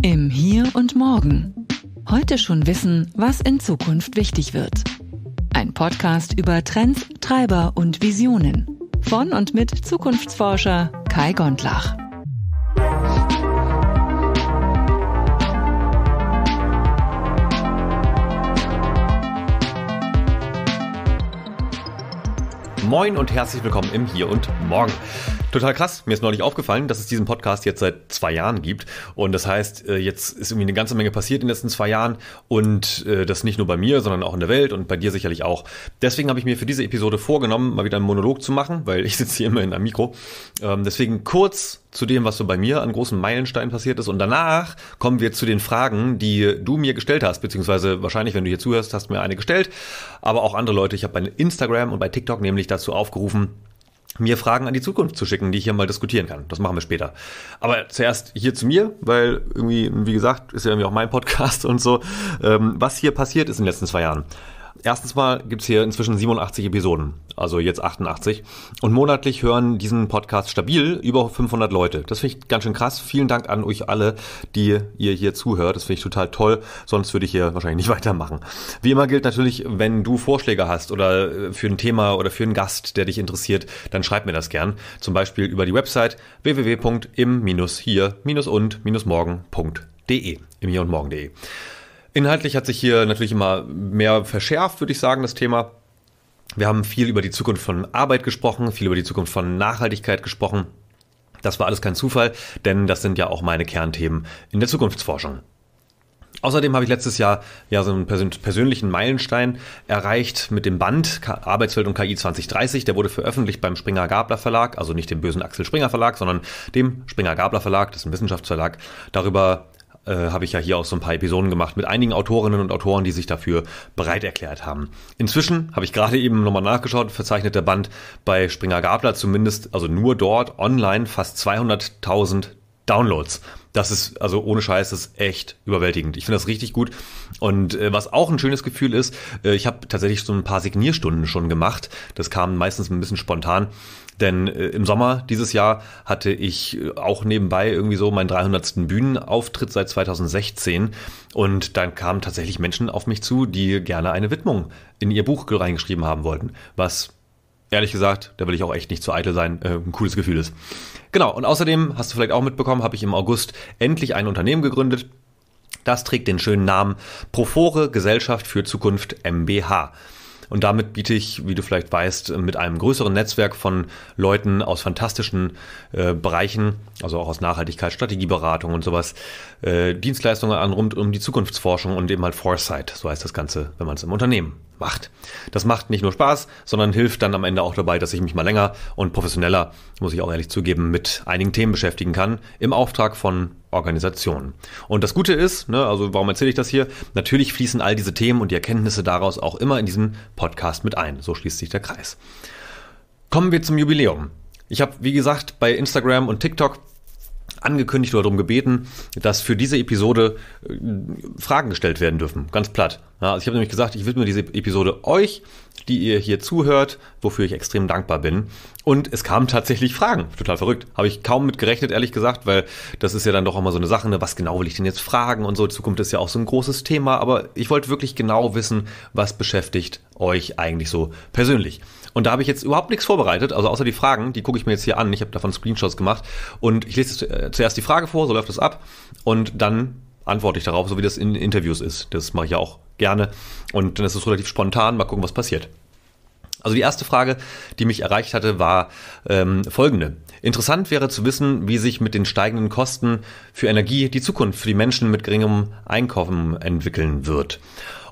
Im Hier und Morgen. Heute schon wissen, was in Zukunft wichtig wird. Ein Podcast über Trends, Treiber und Visionen. Von und mit Zukunftsforscher Kai Gondlach. Moin und herzlich willkommen im Hier und Morgen. Total krass. Mir ist neulich aufgefallen, dass es diesen Podcast jetzt seit zwei Jahren gibt. Und das heißt, äh, jetzt ist irgendwie eine ganze Menge passiert in den letzten zwei Jahren. Und äh, das nicht nur bei mir, sondern auch in der Welt und bei dir sicherlich auch. Deswegen habe ich mir für diese Episode vorgenommen, mal wieder einen Monolog zu machen, weil ich sitze hier immer in einem Mikro. Ähm, deswegen kurz zu dem, was so bei mir an großen Meilensteinen passiert ist. Und danach kommen wir zu den Fragen, die du mir gestellt hast, beziehungsweise wahrscheinlich, wenn du hier zuhörst, hast du mir eine gestellt, aber auch andere Leute. Ich habe bei Instagram und bei TikTok nämlich dazu aufgerufen, mir Fragen an die Zukunft zu schicken, die ich hier mal diskutieren kann. Das machen wir später. Aber zuerst hier zu mir, weil irgendwie, wie gesagt, ist ja irgendwie auch mein Podcast und so, ähm, was hier passiert ist in den letzten zwei Jahren. Erstens mal gibt's hier inzwischen 87 Episoden, also jetzt 88. Und monatlich hören diesen Podcast stabil über 500 Leute. Das finde ich ganz schön krass. Vielen Dank an euch alle, die ihr hier zuhört. Das finde ich total toll. Sonst würde ich hier wahrscheinlich nicht weitermachen. Wie immer gilt natürlich, wenn du Vorschläge hast oder äh, für ein Thema oder für einen Gast, der dich interessiert, dann schreib mir das gern. Zum Beispiel über die Website www.im-hier-und-morgen.de. Im-hier-und-morgen.de. Inhaltlich hat sich hier natürlich immer mehr verschärft, würde ich sagen, das Thema. Wir haben viel über die Zukunft von Arbeit gesprochen, viel über die Zukunft von Nachhaltigkeit gesprochen. Das war alles kein Zufall, denn das sind ja auch meine Kernthemen in der Zukunftsforschung. Außerdem habe ich letztes Jahr ja so einen persönlichen Meilenstein erreicht mit dem Band Arbeitswelt und KI 2030. Der wurde veröffentlicht beim Springer Gabler Verlag, also nicht dem bösen Axel Springer Verlag, sondern dem Springer Gabler Verlag, das ist ein Wissenschaftsverlag. Darüber äh, habe ich ja hier auch so ein paar Episoden gemacht mit einigen Autorinnen und Autoren, die sich dafür bereit erklärt haben. Inzwischen habe ich gerade eben nochmal nachgeschaut, verzeichnet der Band bei Springer Gabler zumindest, also nur dort online fast 200.000 Downloads. Das ist, also ohne Scheiß, das ist echt überwältigend. Ich finde das richtig gut. Und äh, was auch ein schönes Gefühl ist, äh, ich habe tatsächlich so ein paar Signierstunden schon gemacht. Das kam meistens ein bisschen spontan. Denn äh, im Sommer dieses Jahr hatte ich äh, auch nebenbei irgendwie so meinen 300. Bühnenauftritt seit 2016 und dann kamen tatsächlich Menschen auf mich zu, die gerne eine Widmung in ihr Buch reingeschrieben haben wollten, was ehrlich gesagt, da will ich auch echt nicht zu eitel sein, äh, ein cooles Gefühl ist. Genau, und außerdem, hast du vielleicht auch mitbekommen, habe ich im August endlich ein Unternehmen gegründet. Das trägt den schönen Namen Profore Gesellschaft für Zukunft MBH. Und damit biete ich, wie du vielleicht weißt, mit einem größeren Netzwerk von Leuten aus fantastischen äh, Bereichen, also auch aus Nachhaltigkeit, Strategieberatung und sowas, äh, Dienstleistungen an rund um die Zukunftsforschung und eben halt Foresight, so heißt das Ganze, wenn man es im Unternehmen macht. Das macht nicht nur Spaß, sondern hilft dann am Ende auch dabei, dass ich mich mal länger und professioneller, muss ich auch ehrlich zugeben, mit einigen Themen beschäftigen kann, im Auftrag von Organisationen. Und das Gute ist, ne, also warum erzähle ich das hier? Natürlich fließen all diese Themen und die Erkenntnisse daraus auch immer in diesen Podcast mit ein. So schließt sich der Kreis. Kommen wir zum Jubiläum. Ich habe, wie gesagt, bei Instagram und TikTok angekündigt oder darum gebeten, dass für diese Episode äh, Fragen gestellt werden dürfen. Ganz platt. Ja, also ich habe nämlich gesagt, ich widme diese Episode euch, die ihr hier zuhört, wofür ich extrem dankbar bin. Und es kamen tatsächlich Fragen. Total verrückt. Habe ich kaum mit gerechnet, ehrlich gesagt, weil das ist ja dann doch immer so eine Sache, ne? was genau will ich denn jetzt fragen und so. Zukunft ist ja auch so ein großes Thema, aber ich wollte wirklich genau wissen, was beschäftigt euch eigentlich so persönlich. Und da habe ich jetzt überhaupt nichts vorbereitet, also außer die Fragen, die gucke ich mir jetzt hier an. Ich habe davon Screenshots gemacht und ich lese äh, zuerst die Frage vor, so läuft das ab und dann antworte ich darauf, so wie das in Interviews ist. Das mache ich ja auch gerne und dann ist es relativ spontan, mal gucken, was passiert. Also die erste Frage, die mich erreicht hatte, war ähm, folgende. Interessant wäre zu wissen, wie sich mit den steigenden Kosten für Energie die Zukunft für die Menschen mit geringem Einkommen entwickeln wird.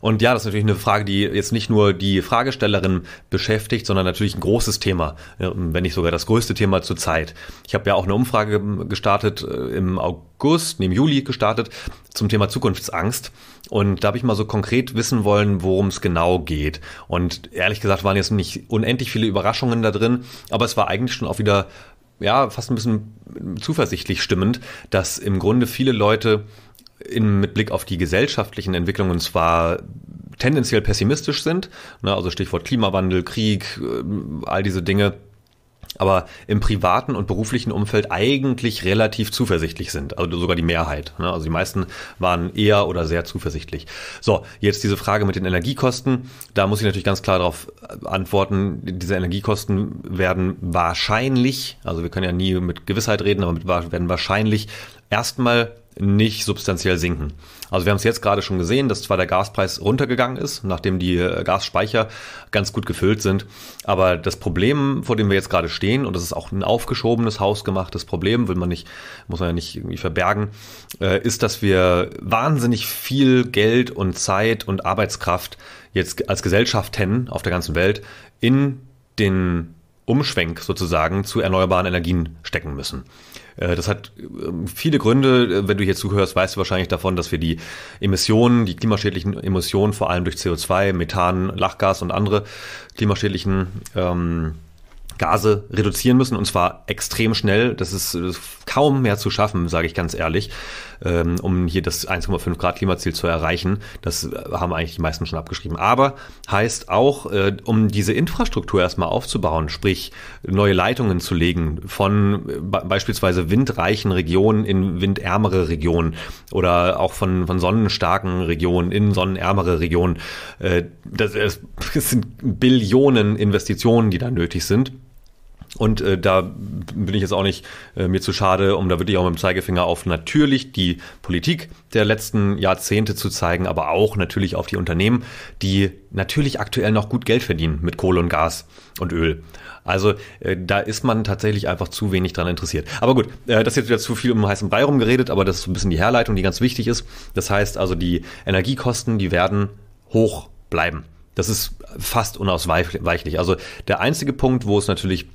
Und ja, das ist natürlich eine Frage, die jetzt nicht nur die Fragestellerin beschäftigt, sondern natürlich ein großes Thema, äh, wenn nicht sogar das größte Thema zurzeit. Ich habe ja auch eine Umfrage ähm, gestartet äh, im August, nee, im Juli gestartet zum Thema Zukunftsangst. Und da habe ich mal so konkret wissen wollen, worum es genau geht. Und ehrlich gesagt waren jetzt nicht unendlich viele Überraschungen da drin, aber es war eigentlich schon auch wieder ja, fast ein bisschen zuversichtlich stimmend, dass im Grunde viele Leute in, mit Blick auf die gesellschaftlichen Entwicklungen zwar tendenziell pessimistisch sind, ne, also Stichwort Klimawandel, Krieg, ähm, all diese Dinge, aber im privaten und beruflichen Umfeld eigentlich relativ zuversichtlich sind. Also sogar die Mehrheit. Ne? Also die meisten waren eher oder sehr zuversichtlich. So, jetzt diese Frage mit den Energiekosten. Da muss ich natürlich ganz klar darauf äh, antworten. Diese Energiekosten werden wahrscheinlich, also wir können ja nie mit Gewissheit reden, aber mit, werden wahrscheinlich erstmal nicht substanziell sinken. Also wir haben es jetzt gerade schon gesehen, dass zwar der Gaspreis runtergegangen ist, nachdem die äh, Gasspeicher ganz gut gefüllt sind, aber das Problem, vor dem wir jetzt gerade stehen, und das ist auch ein aufgeschobenes, hausgemachtes Problem, will man nicht, muss man ja nicht irgendwie verbergen, äh, ist, dass wir wahnsinnig viel Geld und Zeit und Arbeitskraft jetzt als Gesellschaften auf der ganzen Welt in den Umschwenk sozusagen zu erneuerbaren Energien stecken müssen. Äh, das hat ähm, viele Gründe. Äh, wenn du hier zuhörst, weißt du wahrscheinlich davon, dass wir die Emissionen, die klimaschädlichen Emissionen, vor allem durch CO2, Methan, Lachgas und andere klimaschädlichen ähm, Gase reduzieren müssen und zwar extrem schnell. Das ist, kaum mehr zu schaffen, sage ich ganz ehrlich ähm, um hier das 1,5 Grad Klimaziel zu erreichen. Das äh, haben eigentlich die meisten schon abgeschrieben. Aber heißt auch, äh, um diese Infrastruktur erstmal aufzubauen, sprich neue Leitungen zu legen von äh, beispielsweise windreichen Regionen in windärmere Regionen oder auch von, von sonnenstarken Regionen in sonnenärmere Regionen. Äh, das, das äh, sind Billionen Investitionen, die da nötig sind. Und äh, da bin ich jetzt auch nicht äh, mir zu schade, um da wirklich auch mit dem Zeigefinger auf natürlich die Politik der letzten Jahrzehnte zu zeigen, aber auch natürlich auf die Unternehmen, die natürlich aktuell noch gut Geld verdienen mit Kohle und Gas und Öl. Also äh, da ist man tatsächlich einfach zu wenig dran interessiert. Aber gut, äh, das ist jetzt wieder zu viel um heißen Brei rumgeredet, aber das ist ein bisschen die Herleitung, die ganz wichtig ist. Das heißt also, die Energiekosten, die werden hoch bleiben. Das ist fast unausweichlich. Also der einzige Punkt, wo es natürlich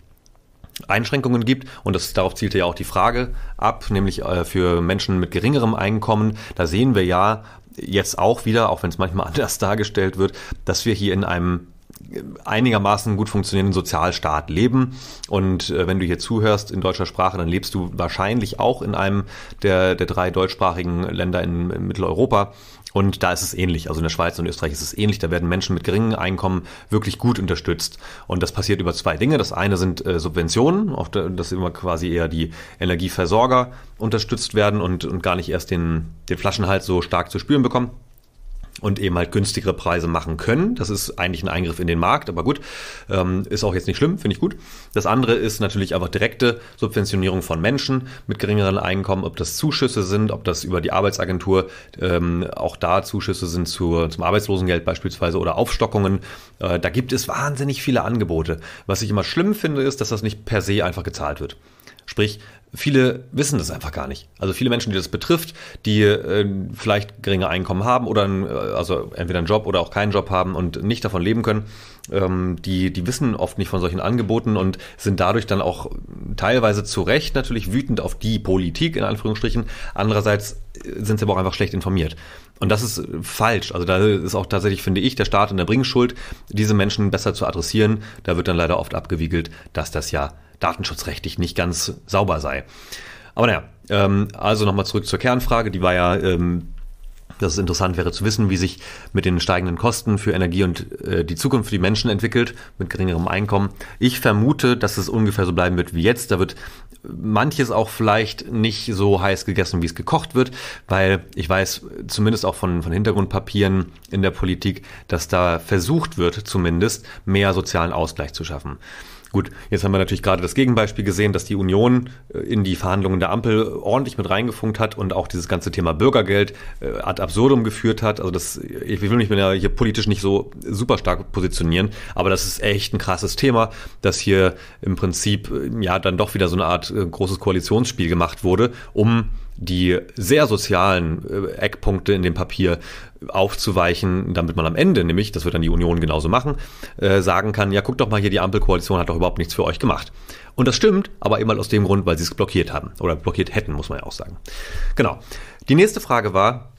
Einschränkungen gibt und das darauf zielte ja auch die Frage ab, nämlich äh, für Menschen mit geringerem Einkommen. Da sehen wir ja jetzt auch wieder, auch wenn es manchmal anders dargestellt wird, dass wir hier in einem äh, einigermaßen gut funktionierenden Sozialstaat leben. Und äh, wenn du hier zuhörst in deutscher Sprache, dann lebst du wahrscheinlich auch in einem der, der drei deutschsprachigen Länder in, in Mitteleuropa und da ist es ähnlich. Also in der Schweiz und Österreich ist es ähnlich. Da werden Menschen mit geringem Einkommen wirklich gut unterstützt. Und das passiert über zwei Dinge. Das eine sind äh, Subventionen, auch dass immer quasi eher die Energieversorger unterstützt werden und, und gar nicht erst den, den Flaschenhals so stark zu spüren bekommen und eben halt günstigere Preise machen können. Das ist eigentlich ein Eingriff in den Markt, aber gut, ähm, ist auch jetzt nicht schlimm, finde ich gut. Das andere ist natürlich einfach direkte Subventionierung von Menschen mit geringeren Einkommen, ob das Zuschüsse sind, ob das über die Arbeitsagentur ähm, auch da Zuschüsse sind zu, zum Arbeitslosengeld beispielsweise oder Aufstockungen. Äh, da gibt es wahnsinnig viele Angebote. Was ich immer schlimm finde, ist, dass das nicht per se einfach gezahlt wird. Sprich, viele wissen das einfach gar nicht. Also viele Menschen, die das betrifft, die äh, vielleicht geringe Einkommen haben oder ein, äh, also entweder einen Job oder auch keinen Job haben und nicht davon leben können, ähm, die, die wissen oft nicht von solchen Angeboten und sind dadurch dann auch teilweise zu Recht natürlich wütend auf die Politik in Anführungsstrichen. Andererseits äh, sind sie aber auch einfach schlecht informiert. Und das ist äh, falsch. Also da ist auch tatsächlich, finde ich, der Staat in der Bringschuld, diese Menschen besser zu adressieren. Da wird dann leider oft abgewiegelt, dass das ja datenschutzrechtlich nicht ganz sauber sei. Aber naja, ähm, also nochmal zurück zur Kernfrage, die war ja, ähm, dass es interessant wäre zu wissen, wie sich mit den steigenden Kosten für Energie und äh, die Zukunft für die Menschen entwickelt, mit geringerem Einkommen. Ich vermute, dass es ungefähr so bleiben wird wie jetzt. Da wird manches auch vielleicht nicht so heiß gegessen, wie es gekocht wird, weil ich weiß zumindest auch von, von Hintergrundpapieren in der Politik, dass da versucht wird, zumindest mehr sozialen Ausgleich zu schaffen. Gut, jetzt haben wir natürlich gerade das Gegenbeispiel gesehen, dass die Union äh, in die Verhandlungen der Ampel ordentlich mit reingefunkt hat und auch dieses ganze Thema Bürgergeld äh, ad absurdum geführt hat. Also das, ich will mich ja hier politisch nicht so super stark positionieren, aber das ist echt ein krasses Thema, dass hier im Prinzip äh, ja dann doch wieder so eine Art großes Koalitionsspiel gemacht wurde, um die sehr sozialen äh, Eckpunkte in dem Papier aufzuweichen, damit man am Ende nämlich, das wird dann die Union genauso machen, äh, sagen kann, ja, guck doch mal hier, die Ampelkoalition hat doch überhaupt nichts für euch gemacht. Und das stimmt, aber eben mal aus dem Grund, weil sie es blockiert haben oder blockiert hätten, muss man ja auch sagen. Genau. Die nächste Frage war,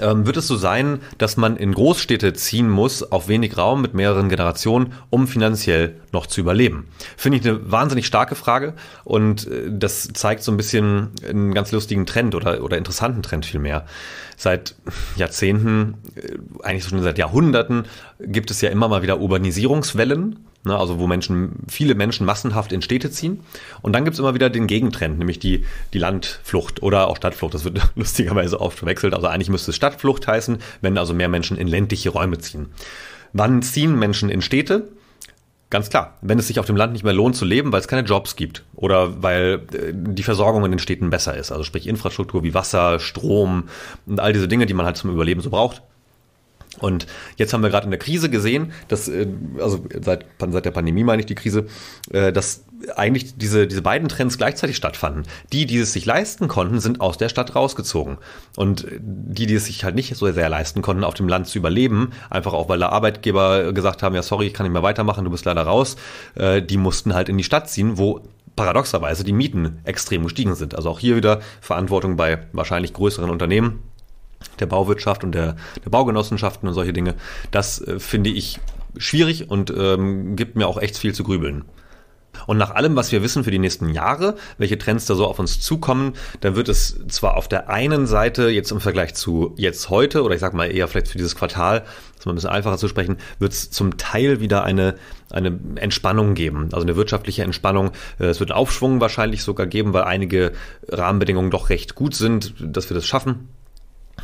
ähm, wird es so sein, dass man in Großstädte ziehen muss, auf wenig Raum mit mehreren Generationen, um finanziell noch zu überleben? Finde ich eine wahnsinnig starke Frage und äh, das zeigt so ein bisschen einen ganz lustigen Trend oder, oder interessanten Trend vielmehr. Seit Jahrzehnten, äh, eigentlich schon seit Jahrhunderten, gibt es ja immer mal wieder Urbanisierungswellen Ne? Also wo Menschen, viele Menschen massenhaft in Städte ziehen. Und dann gibt's immer wieder den Gegentrend, nämlich die, die Landflucht oder auch Stadtflucht. Das wird lustigerweise oft verwechselt. Also eigentlich müsste es Stadtflucht heißen, wenn also mehr Menschen in ländliche Räume ziehen. Wann ziehen Menschen in Städte? Ganz klar, wenn es sich auf dem Land nicht mehr lohnt zu leben, weil es keine Jobs gibt oder weil äh, die Versorgung in den Städten besser ist, also sprich Infrastruktur wie Wasser, Strom und all diese Dinge, die man halt zum Überleben so braucht, und jetzt haben wir gerade in der Krise gesehen, dass, äh, also seit, seit der Pandemie meine ich die Krise, äh, dass eigentlich diese, diese beiden Trends gleichzeitig stattfanden. Die, die es sich leisten konnten, sind aus der Stadt rausgezogen. Und die, die es sich halt nicht so sehr leisten konnten, auf dem Land zu überleben, einfach auch weil der Arbeitgeber gesagt haben, ja sorry, ich kann nicht mehr weitermachen, du bist leider raus, äh, die mussten halt in die Stadt ziehen, wo paradoxerweise die Mieten extrem gestiegen sind. Also auch hier wieder Verantwortung bei wahrscheinlich größeren Unternehmen der Bauwirtschaft und der, der Baugenossenschaften und solche Dinge. Das äh, finde ich schwierig und ähm, gibt mir auch echt viel zu grübeln. Und nach allem, was wir wissen für die nächsten Jahre, welche Trends da so auf uns zukommen, dann wird es zwar auf der einen Seite jetzt im Vergleich zu jetzt heute oder ich sag mal eher vielleicht für dieses Quartal, ist mal ein bisschen einfacher zu sprechen, wird es zum Teil wieder eine, eine Entspannung geben, also eine wirtschaftliche Entspannung. Äh, es wird einen Aufschwung wahrscheinlich sogar geben, weil einige Rahmenbedingungen doch recht gut sind, dass wir das schaffen.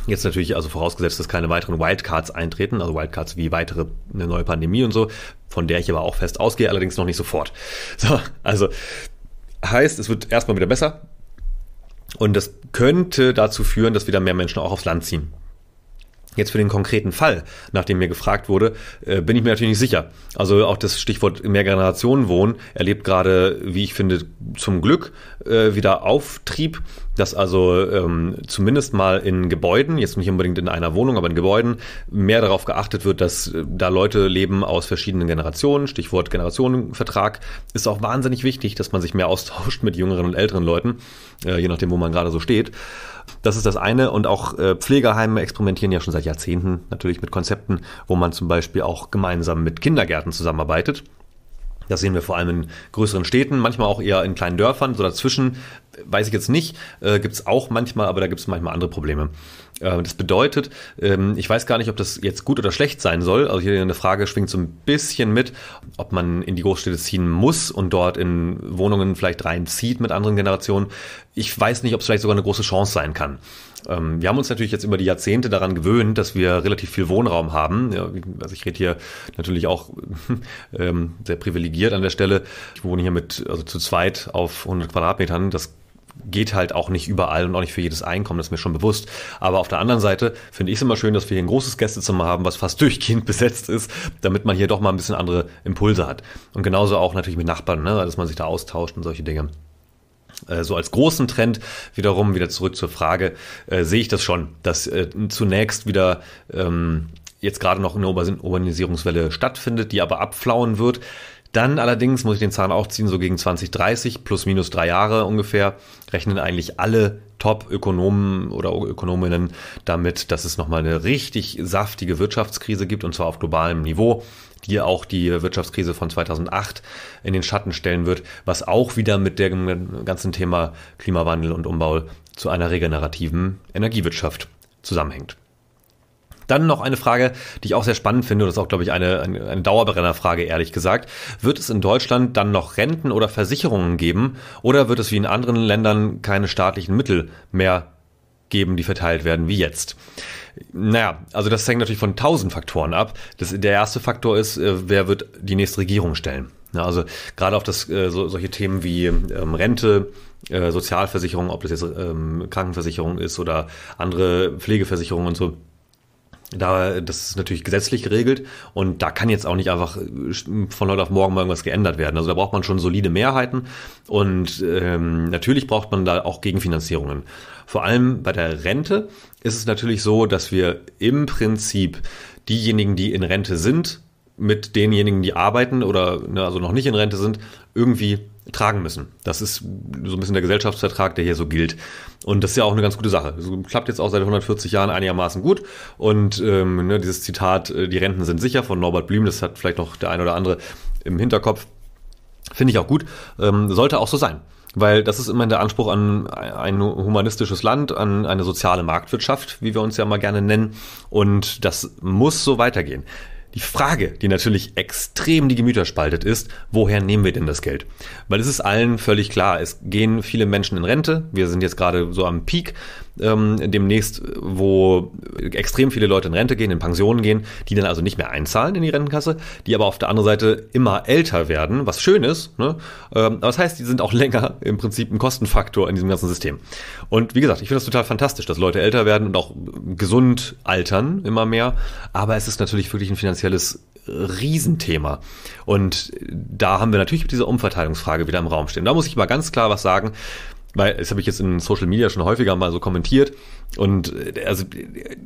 Jetzt natürlich, also vorausgesetzt, dass keine weiteren Wildcards eintreten, also Wildcards wie weitere eine neue Pandemie und so, von der ich aber auch fest ausgehe, allerdings noch nicht sofort. So, also heißt, es wird erstmal wieder besser und das könnte dazu führen, dass wieder mehr Menschen auch aufs Land ziehen. Jetzt für den konkreten Fall, nachdem mir gefragt wurde, äh, bin ich mir natürlich nicht sicher. Also auch das Stichwort Mehrgenerationenwohnen erlebt gerade, wie ich finde, zum Glück äh, wieder Auftrieb dass also ähm, zumindest mal in Gebäuden, jetzt nicht unbedingt in einer Wohnung, aber in Gebäuden, mehr darauf geachtet wird, dass äh, da Leute leben aus verschiedenen Generationen. Stichwort Generationenvertrag ist auch wahnsinnig wichtig, dass man sich mehr austauscht mit jüngeren und älteren Leuten, äh, je nachdem, wo man gerade so steht. Das ist das eine. Und auch äh, Pflegeheime experimentieren ja schon seit Jahrzehnten natürlich mit Konzepten, wo man zum Beispiel auch gemeinsam mit Kindergärten zusammenarbeitet. Das sehen wir vor allem in größeren Städten, manchmal auch eher in kleinen Dörfern. So dazwischen, weiß ich jetzt nicht, äh, gibt es auch manchmal, aber da gibt es manchmal andere Probleme. Äh, das bedeutet, ähm, ich weiß gar nicht, ob das jetzt gut oder schlecht sein soll. Also hier eine Frage schwingt so ein bisschen mit, ob man in die Großstädte ziehen muss und dort in Wohnungen vielleicht reinzieht mit anderen Generationen. Ich weiß nicht, ob es vielleicht sogar eine große Chance sein kann. Ähm, wir haben uns natürlich jetzt über die Jahrzehnte daran gewöhnt, dass wir relativ viel Wohnraum haben. also ich rede hier natürlich auch ähm, sehr privilegiert an der Stelle. Ich wohne hier mit, also zu zweit auf 100 Quadratmetern. Das geht halt auch nicht überall und auch nicht für jedes Einkommen, das ist mir schon bewusst. Aber auf der anderen Seite finde ich es immer schön, dass wir hier ein großes Gästezimmer haben, was fast durchgehend besetzt ist, damit man hier doch mal ein bisschen andere Impulse hat. Und genauso auch natürlich mit Nachbarn, ne, dass man sich da austauscht und solche Dinge. Äh, so als großen Trend wiederum wieder zurück zur Frage, äh, sehe ich das schon, dass äh, zunächst wieder ähm, jetzt gerade noch eine Urbanisierungswelle stattfindet, die aber abflauen wird. Dann allerdings muss ich den Zahn auch ziehen, so gegen 2030, plus minus drei Jahre ungefähr, rechnen eigentlich alle Top-Ökonomen oder Ökonominnen damit, dass es nochmal eine richtig saftige Wirtschaftskrise gibt und zwar auf globalem Niveau die auch die Wirtschaftskrise von 2008 in den Schatten stellen wird, was auch wieder mit dem ganzen Thema Klimawandel und Umbau zu einer regenerativen Energiewirtschaft zusammenhängt. Dann noch eine Frage, die ich auch sehr spannend finde, das ist auch, glaube ich, eine, eine Dauerbrennerfrage, ehrlich gesagt. Wird es in Deutschland dann noch Renten oder Versicherungen geben oder wird es wie in anderen Ländern keine staatlichen Mittel mehr geben, die verteilt werden wie jetzt? Naja, also das hängt natürlich von tausend Faktoren ab. Das, der erste Faktor ist, äh, wer wird die nächste Regierung stellen? Ja, also gerade auf das, äh, so, solche Themen wie ähm, Rente, äh, Sozialversicherung, ob das jetzt ähm, Krankenversicherung ist oder andere Pflegeversicherungen und so da, das ist natürlich gesetzlich geregelt und da kann jetzt auch nicht einfach äh, von heute auf morgen mal irgendwas geändert werden. Also da braucht man schon solide Mehrheiten und ähm, natürlich braucht man da auch Gegenfinanzierungen. Vor allem bei der Rente ist es natürlich so, dass wir im Prinzip diejenigen, die in Rente sind, mit denjenigen, die arbeiten oder ne, also noch nicht in Rente sind, irgendwie tragen müssen. Das ist so ein bisschen der Gesellschaftsvertrag, der hier so gilt. Und das ist ja auch eine ganz gute Sache. Das klappt jetzt auch seit 140 Jahren einigermaßen gut. Und ähm, ne, dieses Zitat, äh, die Renten sind sicher von Norbert Blüm, das hat vielleicht noch der ein oder andere im Hinterkopf. Finde ich auch gut. Ähm, sollte auch so sein. Weil das ist immer der Anspruch an ein humanistisches Land, an eine soziale Marktwirtschaft, wie wir uns ja mal gerne nennen. Und das muss so weitergehen. Die Frage, die natürlich extrem die Gemüter spaltet, ist, woher nehmen wir denn das Geld? Weil es ist allen völlig klar, es gehen viele Menschen in Rente, wir sind jetzt gerade so am Peak ähm, demnächst, wo extrem viele Leute in Rente gehen, in Pensionen gehen, die dann also nicht mehr einzahlen in die Rentenkasse, die aber auf der anderen Seite immer älter werden, was schön ist. Ne? Ähm, aber das heißt, die sind auch länger im Prinzip ein Kostenfaktor in diesem ganzen System. Und wie gesagt, ich finde das total fantastisch, dass Leute älter werden und auch gesund altern immer mehr. Aber es ist natürlich wirklich ein finanzielles Riesenthema. Und da haben wir natürlich mit dieser Umverteilungsfrage wieder im Raum stehen. Da muss ich mal ganz klar was sagen weil das habe ich jetzt in Social Media schon häufiger mal so kommentiert und äh, also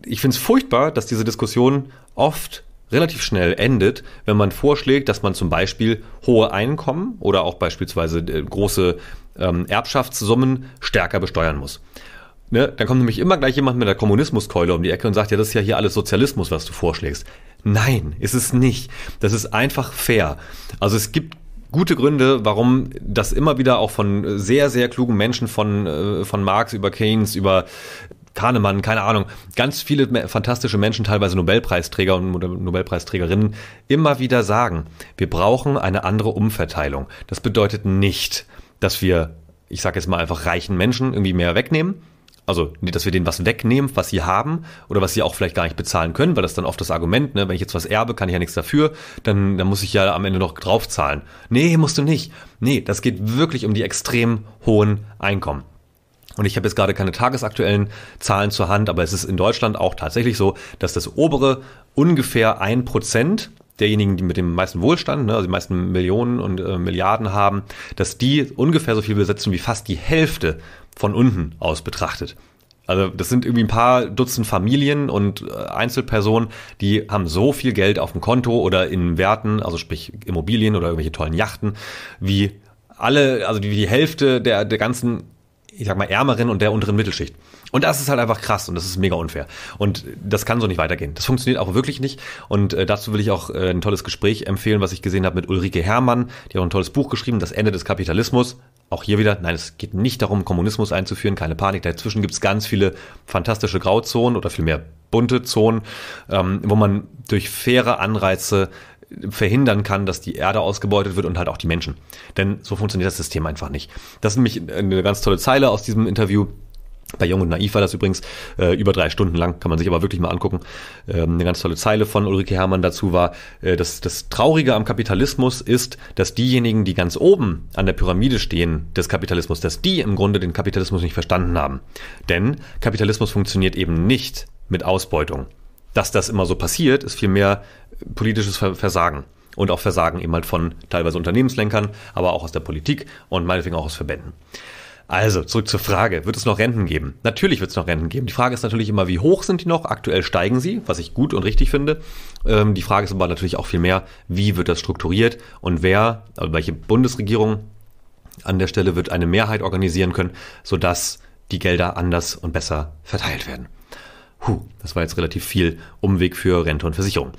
ich finde es furchtbar, dass diese Diskussion oft relativ schnell endet, wenn man vorschlägt, dass man zum Beispiel hohe Einkommen oder auch beispielsweise äh, große ähm, Erbschaftssummen stärker besteuern muss. Ne? Dann kommt nämlich immer gleich jemand mit der Kommunismuskeule um die Ecke und sagt, ja, das ist ja hier alles Sozialismus, was du vorschlägst. Nein, ist es nicht. Das ist einfach fair. Also es gibt gute Gründe, warum das immer wieder auch von äh, sehr, sehr klugen Menschen von, äh, von Marx über Keynes, über Kahnemann, keine Ahnung, ganz viele fantastische Menschen, teilweise Nobelpreisträger und Nobelpreisträgerinnen, immer wieder sagen, wir brauchen eine andere Umverteilung. Das bedeutet nicht, dass wir, ich sage jetzt mal einfach reichen Menschen irgendwie mehr wegnehmen, also, dass wir denen was wegnehmen, was sie haben oder was sie auch vielleicht gar nicht bezahlen können, weil das dann oft das Argument, ne, wenn ich jetzt was erbe, kann ich ja nichts dafür, dann, dann muss ich ja am Ende noch draufzahlen. Nee, musst du nicht. Nee, das geht wirklich um die extrem hohen Einkommen. Und ich habe jetzt gerade keine tagesaktuellen Zahlen zur Hand, aber es ist in Deutschland auch tatsächlich so, dass das obere ungefähr 1% derjenigen, die mit dem meisten Wohlstand, ne, also die meisten Millionen und äh, Milliarden haben, dass die ungefähr so viel besetzen wie fast die Hälfte von unten aus betrachtet. Also das sind irgendwie ein paar Dutzend Familien und äh, Einzelpersonen, die haben so viel Geld auf dem Konto oder in Werten, also sprich Immobilien oder irgendwelche tollen Yachten, wie alle, also wie die Hälfte der, der ganzen, ich sag mal, ärmeren und der unteren Mittelschicht. Und das ist halt einfach krass und das ist mega unfair. Und das kann so nicht weitergehen. Das funktioniert auch wirklich nicht. Und äh, dazu will ich auch äh, ein tolles Gespräch empfehlen, was ich gesehen habe mit Ulrike Herrmann. Die hat auch ein tolles Buch geschrieben, Das Ende des Kapitalismus. Auch hier wieder, nein, es geht nicht darum, Kommunismus einzuführen, keine Panik. Dazwischen gibt es ganz viele fantastische Grauzonen oder vielmehr bunte Zonen, ähm, wo man durch faire Anreize verhindern kann, dass die Erde ausgebeutet wird und halt auch die Menschen. Denn so funktioniert das System einfach nicht. Das ist nämlich eine ganz tolle Zeile aus diesem Interview. Bei Jung und Naiv war das übrigens äh, über drei Stunden lang, kann man sich aber wirklich mal angucken. Ähm, eine ganz tolle Zeile von Ulrike Herrmann dazu war, äh, dass das Traurige am Kapitalismus ist, dass diejenigen, die ganz oben an der Pyramide stehen des Kapitalismus, dass die im Grunde den Kapitalismus nicht verstanden haben. Denn Kapitalismus funktioniert eben nicht mit Ausbeutung. Dass das immer so passiert, ist vielmehr politisches Versagen und auch Versagen eben halt von teilweise Unternehmenslenkern, aber auch aus der Politik und meinetwegen auch aus Verbänden. Also, zurück zur Frage, wird es noch Renten geben? Natürlich wird es noch Renten geben. Die Frage ist natürlich immer, wie hoch sind die noch? Aktuell steigen sie, was ich gut und richtig finde. Ähm, die Frage ist aber natürlich auch viel mehr, wie wird das strukturiert und wer, also welche Bundesregierung an der Stelle wird eine Mehrheit organisieren können, sodass die Gelder anders und besser verteilt werden. Puh, das war jetzt relativ viel Umweg für Rente und Versicherung.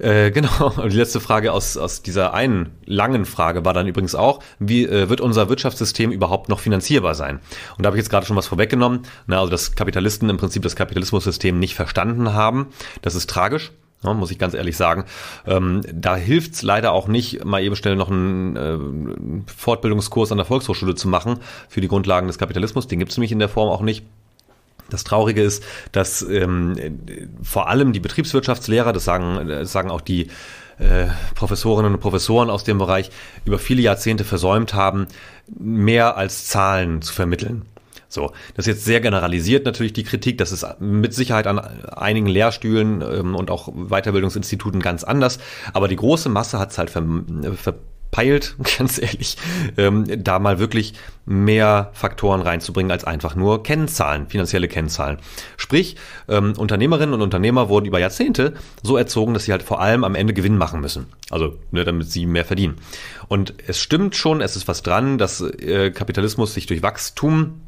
Äh, genau. Und die letzte Frage aus, aus dieser einen langen Frage war dann übrigens auch, wie äh, wird unser Wirtschaftssystem überhaupt noch finanzierbar sein? Und da habe ich jetzt gerade schon was vorweggenommen. Na, also, dass Kapitalisten im Prinzip das Kapitalismus-System nicht verstanden haben. Das ist tragisch. Ja, ne, muss ich ganz ehrlich sagen. Ähm, da es leider auch nicht, mal eben schnell noch einen äh, Fortbildungskurs an der Volkshochschule zu machen für die Grundlagen des Kapitalismus. Den gibt es nämlich in der Form auch nicht. Das Traurige ist, dass ähm, vor allem die Betriebswirtschaftslehrer, das sagen, das sagen auch die äh, Professorinnen und Professoren aus dem Bereich, über viele Jahrzehnte versäumt haben, mehr als Zahlen zu vermitteln. So, das ist jetzt sehr generalisiert natürlich die Kritik. Das ist mit Sicherheit an einigen Lehrstühlen ähm, und auch Weiterbildungsinstituten ganz anders. Aber die große Masse hat es halt ver, ver peilt, ganz ehrlich, ähm, da mal wirklich mehr Faktoren reinzubringen als einfach nur Kennzahlen, finanzielle Kennzahlen. Sprich, ähm, Unternehmerinnen und Unternehmer wurden über Jahrzehnte so erzogen, dass sie halt vor allem am Ende Gewinn machen müssen. Also, ne, damit sie mehr verdienen. Und es stimmt schon, es ist was dran, dass äh, Kapitalismus sich durch Wachstum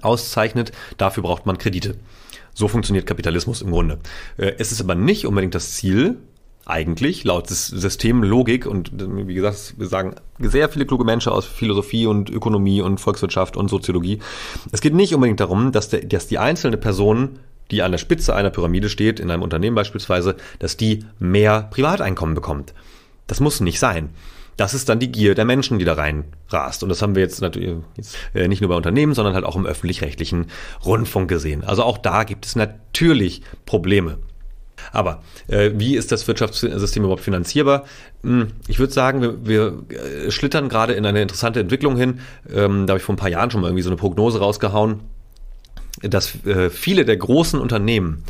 auszeichnet. Dafür braucht man Kredite. So funktioniert Kapitalismus im Grunde. Äh, es ist aber nicht unbedingt das Ziel, eigentlich laut Systemlogik und wie gesagt, wir sagen sehr viele kluge Menschen aus Philosophie und Ökonomie und Volkswirtschaft und Soziologie. Es geht nicht unbedingt darum, dass, der, dass die einzelne Person, die an der Spitze einer Pyramide steht, in einem Unternehmen beispielsweise, dass die mehr Privateinkommen bekommt. Das muss nicht sein das ist dann die Gier der Menschen, die da reinrast. Und das haben wir jetzt natürlich jetzt äh, nicht nur bei Unternehmen, sondern halt auch im öffentlich-rechtlichen Rundfunk gesehen. Also auch da gibt es natürlich Probleme. Aber äh, wie ist das Wirtschaftssystem überhaupt finanzierbar? Hm, ich würde sagen, wir, wir äh, schlittern gerade in eine interessante Entwicklung hin. Ähm, da habe ich vor ein paar Jahren schon mal irgendwie so eine Prognose rausgehauen dass äh, viele der großen Unternehmen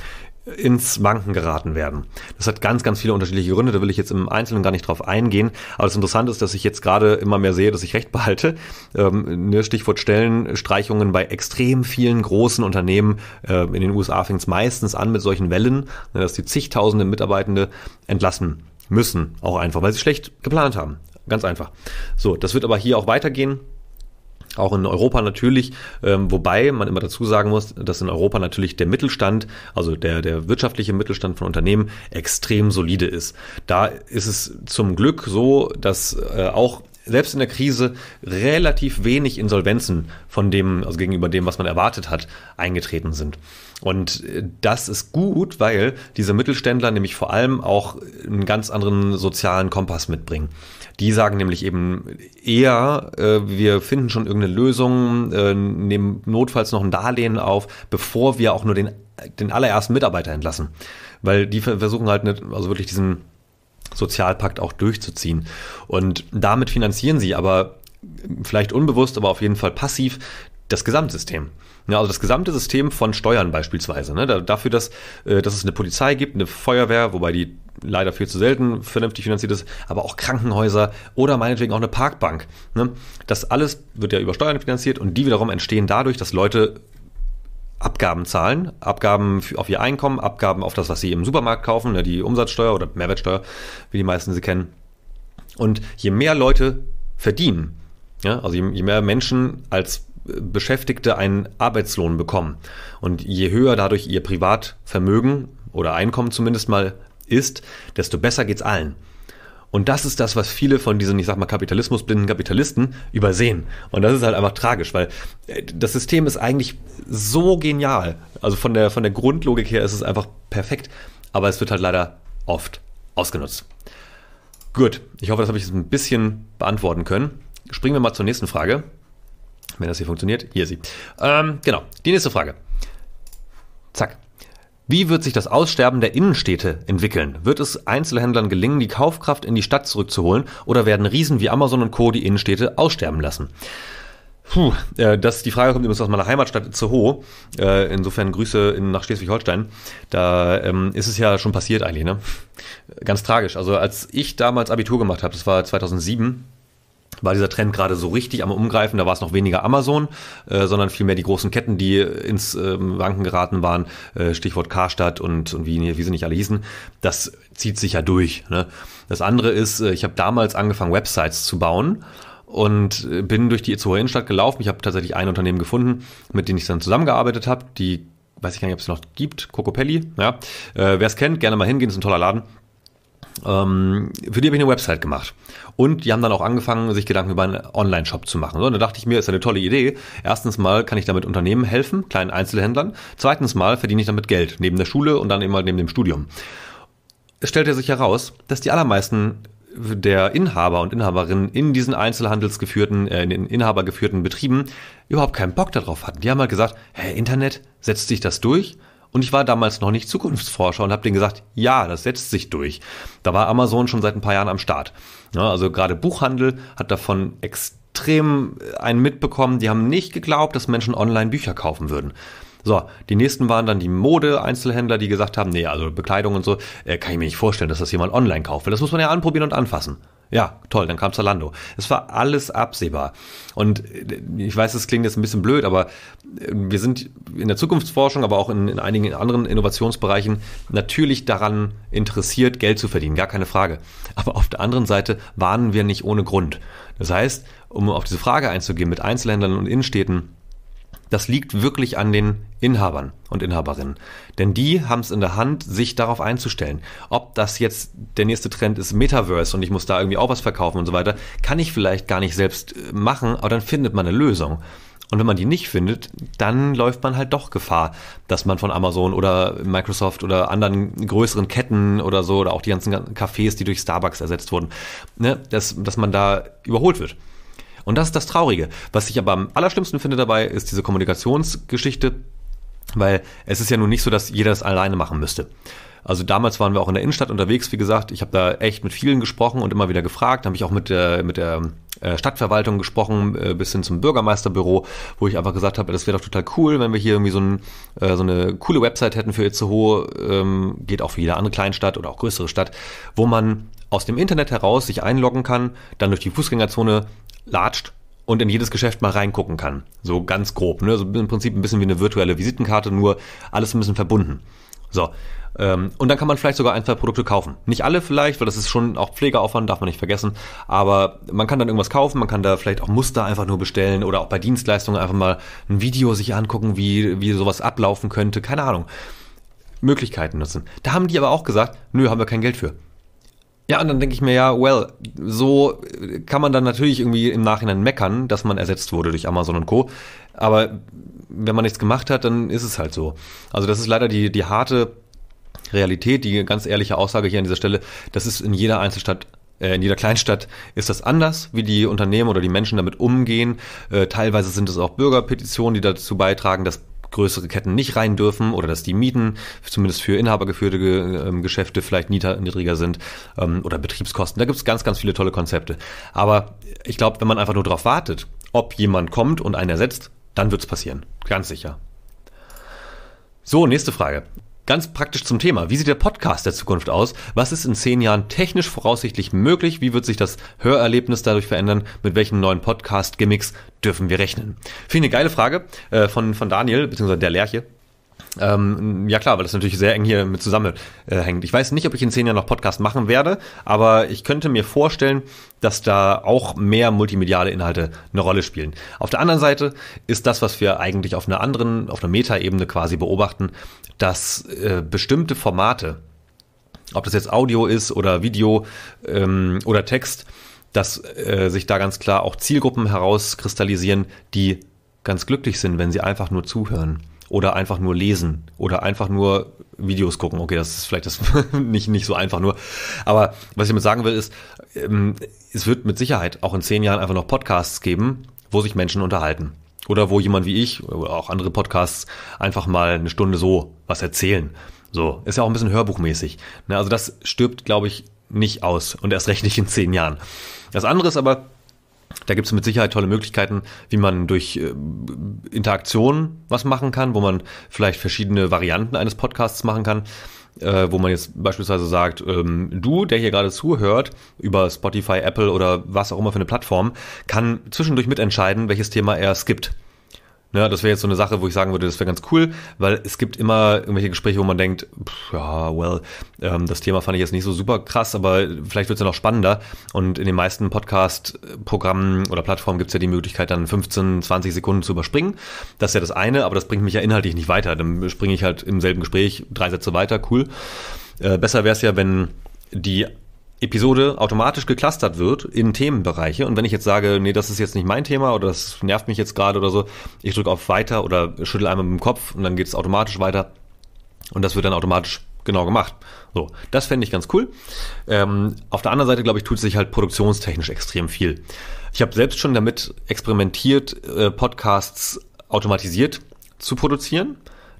ins Wanken geraten werden. Das hat ganz, ganz viele unterschiedliche Gründe, da will ich jetzt im Einzelnen gar nicht drauf eingehen. Aber das Interessante ist, dass ich jetzt gerade immer mehr sehe, dass ich recht behalte. Ähm, ne, Stichwort Stellenstreichungen bei extrem vielen großen Unternehmen. Äh, in den USA fängt es meistens an mit solchen Wellen, ne, dass die zigtausende Mitarbeitende entlassen müssen. Auch einfach, weil sie schlecht geplant haben. Ganz einfach. So, das wird aber hier auch weitergehen. Auch in Europa natürlich, ähm, wobei man immer dazu sagen muss, dass in Europa natürlich der Mittelstand, also der, der wirtschaftliche Mittelstand von Unternehmen, extrem solide ist. Da ist es zum Glück so, dass äh, auch selbst in der Krise relativ wenig Insolvenzen von dem, also gegenüber dem, was man erwartet hat, eingetreten sind. Und äh, das ist gut, weil diese Mittelständler nämlich vor allem auch einen ganz anderen sozialen Kompass mitbringen. Die sagen nämlich eben eher, äh, wir finden schon irgendeine Lösung, äh, nehmen notfalls noch ein Darlehen auf, bevor wir auch nur den, den allerersten Mitarbeiter entlassen. Weil die versuchen halt nicht, also wirklich diesen Sozialpakt auch durchzuziehen. Und damit finanzieren sie aber vielleicht unbewusst, aber auf jeden Fall passiv das Gesamtsystem. Ja, also das gesamte System von Steuern beispielsweise. Ne? Dafür, dass, äh, dass es eine Polizei gibt, eine Feuerwehr, wobei die leider viel zu selten vernünftig finanziert ist, aber auch Krankenhäuser oder meinetwegen auch eine Parkbank. Ne? Das alles wird ja über Steuern finanziert und die wiederum entstehen dadurch, dass Leute Abgaben zahlen, Abgaben auf ihr Einkommen, Abgaben auf das, was sie im Supermarkt kaufen, ne? die Umsatzsteuer oder Mehrwertsteuer, wie die meisten sie kennen. Und je mehr Leute verdienen, ja, also je, je mehr Menschen als äh, Beschäftigte einen Arbeitslohn bekommen und je höher dadurch ihr Privatvermögen oder Einkommen zumindest mal ist, desto besser geht's allen. Und das ist das, was viele von diesen, ich sag mal, kapitalismusblinden Kapitalisten übersehen. Und das ist halt einfach tragisch, weil äh, das System ist eigentlich so genial. Also von der, von der Grundlogik her ist es einfach perfekt. Aber es wird halt leider oft ausgenutzt. Gut, ich hoffe, das habe ich jetzt ein bisschen beantworten können. Springen wir mal zur nächsten Frage. Wenn das hier funktioniert, hier sie. Ähm, genau, die nächste Frage. Zack. Wie wird sich das Aussterben der Innenstädte entwickeln? Wird es Einzelhändlern gelingen, die Kaufkraft in die Stadt zurückzuholen oder werden Riesen wie Amazon und Co. die Innenstädte aussterben lassen? Puh, äh, das, die Frage kommt übrigens aus meiner Heimatstadt Itzehoe. Äh, insofern Grüße in, nach Schleswig-Holstein. Da ähm, ist es ja schon passiert eigentlich, ne? Ganz tragisch. Also als ich damals Abitur gemacht habe, das war 2007, war dieser Trend gerade so richtig am Umgreifen. Da war es noch weniger Amazon, äh, sondern vielmehr die großen Ketten, die äh, ins ähm, Wanken geraten waren. Äh, Stichwort Karstadt und, und wie, wie sie nicht alle hießen. Das zieht sich ja durch. Ne? Das andere ist, äh, ich habe damals angefangen, Websites zu bauen und äh, bin durch die Itzehoer Innenstadt gelaufen. Ich habe tatsächlich ein Unternehmen gefunden, mit dem ich dann zusammengearbeitet habe. Die, weiß ich gar nicht, ob es noch gibt, Cocopelli. Ja. Äh, Wer es kennt, gerne mal hingehen, ist ein toller Laden. Ähm, für die habe ich eine Website gemacht. Und die haben dann auch angefangen, sich Gedanken über einen Online-Shop zu machen. So, und da dachte ich mir, ist eine tolle Idee. Erstens mal kann ich damit Unternehmen helfen, kleinen Einzelhändlern. Zweitens mal verdiene ich damit Geld, neben der Schule und dann eben halt neben dem Studium. Es stellte sich heraus, dass die allermeisten der Inhaber und Inhaberinnen in diesen einzelhandelsgeführten, äh, in den inhabergeführten Betrieben überhaupt keinen Bock darauf hatten. Die haben halt gesagt, hä, Internet, setzt sich das durch? Und ich war damals noch nicht Zukunftsforscher und habe denen gesagt, ja, das setzt sich durch. Da war Amazon schon seit ein paar Jahren am Start. Ja, also gerade Buchhandel hat davon extrem äh, einen mitbekommen. Die haben nicht geglaubt, dass Menschen online Bücher kaufen würden. So, die nächsten waren dann die Mode-Einzelhändler, die gesagt haben, nee, also Bekleidung und so, äh, kann ich mir nicht vorstellen, dass das jemand online kauft. das muss man ja anprobieren und anfassen. Ja, toll, dann kam Zalando. Es war alles absehbar. Und äh, ich weiß, es klingt jetzt ein bisschen blöd, aber äh, wir sind in der Zukunftsforschung, aber auch in, in, einigen anderen Innovationsbereichen natürlich daran interessiert, Geld zu verdienen, gar keine Frage. Aber auf der anderen Seite warnen wir nicht ohne Grund. Das heißt, um auf diese Frage einzugehen mit Einzelhändlern und Innenstädten, das liegt wirklich an den Inhabern und Inhaberinnen. Denn die haben es in der Hand, sich darauf einzustellen. Ob das jetzt der nächste Trend ist, Metaverse und ich muss da irgendwie auch was verkaufen und so weiter, kann ich vielleicht gar nicht selbst äh, machen, aber dann findet man eine Lösung. Und wenn man die nicht findet, dann läuft man halt doch Gefahr, dass man von Amazon oder Microsoft oder anderen größeren Ketten oder so oder auch die ganzen Cafés, die durch Starbucks ersetzt wurden, ne, dass, dass man da überholt wird. Und das ist das Traurige. Was ich aber am allerschlimmsten finde dabei, ist diese Kommunikationsgeschichte weil es ist ja nun nicht so, dass jeder das alleine machen müsste. Also damals waren wir auch in der Innenstadt unterwegs, wie gesagt. Ich habe da echt mit vielen gesprochen und immer wieder gefragt. Habe ich auch mit der, mit der äh, Stadtverwaltung gesprochen, äh, bis hin zum Bürgermeisterbüro, wo ich einfach gesagt habe, das wäre doch total cool, wenn wir hier irgendwie so, ein, äh, so eine coole Website hätten für Itzehoe. Ähm, geht auch für jede andere Kleinstadt oder auch größere Stadt, wo man aus dem Internet heraus sich einloggen kann, dann durch die Fußgängerzone latscht und in jedes Geschäft mal reingucken kann. So ganz grob. Ne? So im Prinzip ein bisschen wie eine virtuelle Visitenkarte, nur alles ein bisschen verbunden. So. Ähm, und dann kann man vielleicht sogar ein, zwei Produkte kaufen. Nicht alle vielleicht, weil das ist schon auch Pflegeaufwand, darf man nicht vergessen. Aber man kann dann irgendwas kaufen, man kann da vielleicht auch Muster einfach nur bestellen oder auch bei Dienstleistungen einfach mal ein Video sich angucken, wie, wie sowas ablaufen könnte. Keine Ahnung. Möglichkeiten nutzen. Da haben die aber auch gesagt, nö, haben wir kein Geld für. Ja, und dann denke ich mir ja, well, so kann man dann natürlich irgendwie im Nachhinein meckern, dass man ersetzt wurde durch Amazon und Co. Aber wenn man nichts gemacht hat, dann ist es halt so. Also das ist leider die, die harte Realität, die ganz ehrliche Aussage hier an dieser Stelle. Das ist in jeder Einzelstadt äh, in jeder Kleinstadt ist das anders, wie die Unternehmen oder die Menschen damit umgehen. Äh, teilweise sind es auch Bürgerpetitionen, die dazu beitragen, dass größere Ketten nicht rein dürfen oder dass die Mieten zumindest für inhabergeführte Ge ähm, Geschäfte vielleicht niedriger sind ähm, oder Betriebskosten. Da gibt es ganz, ganz viele tolle Konzepte. Aber ich glaube, wenn man einfach nur darauf wartet, ob jemand kommt und einen ersetzt, dann wird es passieren. Ganz sicher. So, nächste Frage. Ganz praktisch zum Thema. Wie sieht der Podcast der Zukunft aus? Was ist in zehn Jahren technisch voraussichtlich möglich? Wie wird sich das Hörerlebnis dadurch verändern? Mit welchen neuen Podcast-Gimmicks dürfen wir rechnen? Finde eine geile Frage äh, von, von Daniel, beziehungsweise der Lerche. Ähm, ja klar, weil das natürlich sehr eng hier mit zusammenhängt. Äh, ich weiß nicht, ob ich in zehn Jahren noch Podcast machen werde, aber ich könnte mir vorstellen, dass da auch mehr multimediale Inhalte eine Rolle spielen. Auf der anderen Seite ist das, was wir eigentlich auf einer anderen, auf einer Metaebene quasi beobachten, dass äh, bestimmte Formate, ob das jetzt Audio ist oder Video ähm, oder Text, dass äh, sich da ganz klar auch Zielgruppen herauskristallisieren, die ganz glücklich sind, wenn sie einfach nur zuhören oder einfach nur lesen oder einfach nur Videos gucken. Okay, das ist vielleicht das nicht, nicht so einfach nur. Aber was ich damit sagen will, ist, ähm, es wird mit Sicherheit auch in zehn Jahren einfach noch Podcasts geben, wo sich Menschen unterhalten. Oder wo jemand wie ich oder auch andere Podcasts einfach mal eine Stunde so was erzählen. So, ist ja auch ein bisschen hörbuchmäßig. Ne, also das stirbt, glaube ich, nicht aus und erst recht nicht in zehn Jahren. Das andere ist aber, da gibt es mit Sicherheit tolle Möglichkeiten, wie man durch äh, Interaktionen was machen kann, wo man vielleicht verschiedene Varianten eines Podcasts machen kann. Äh, wo man jetzt beispielsweise sagt, ähm, du, der hier gerade zuhört, über Spotify, Apple oder was auch immer für eine Plattform, kann zwischendurch mitentscheiden, welches Thema er skippt. Ja, ne, das wäre jetzt so eine Sache, wo ich sagen würde, das wäre ganz cool, weil es gibt immer irgendwelche Gespräche, wo man denkt, pff, ja, well, ähm, das Thema fand ich jetzt nicht so super krass, aber vielleicht wird es ja noch spannender. Und in den meisten Podcast-Programmen oder Plattformen gibt es ja die Möglichkeit, dann 15, 20 Sekunden zu überspringen. Das ist ja das eine, aber das bringt mich ja inhaltlich nicht weiter. Dann springe ich halt im selben Gespräch drei Sätze weiter, cool. Äh, besser wäre es ja, wenn die Episode automatisch geclustert wird in Themenbereiche. Und wenn ich jetzt sage, nee, das ist jetzt nicht mein Thema oder das nervt mich jetzt gerade oder so, ich drücke auf Weiter oder schüttel einmal mit dem Kopf und dann geht es automatisch weiter. Und das wird dann automatisch genau gemacht. So, das fände ich ganz cool. Ähm, auf der anderen Seite, glaube ich, tut sich halt produktionstechnisch extrem viel. Ich habe selbst schon damit experimentiert, äh, Podcasts automatisiert zu produzieren.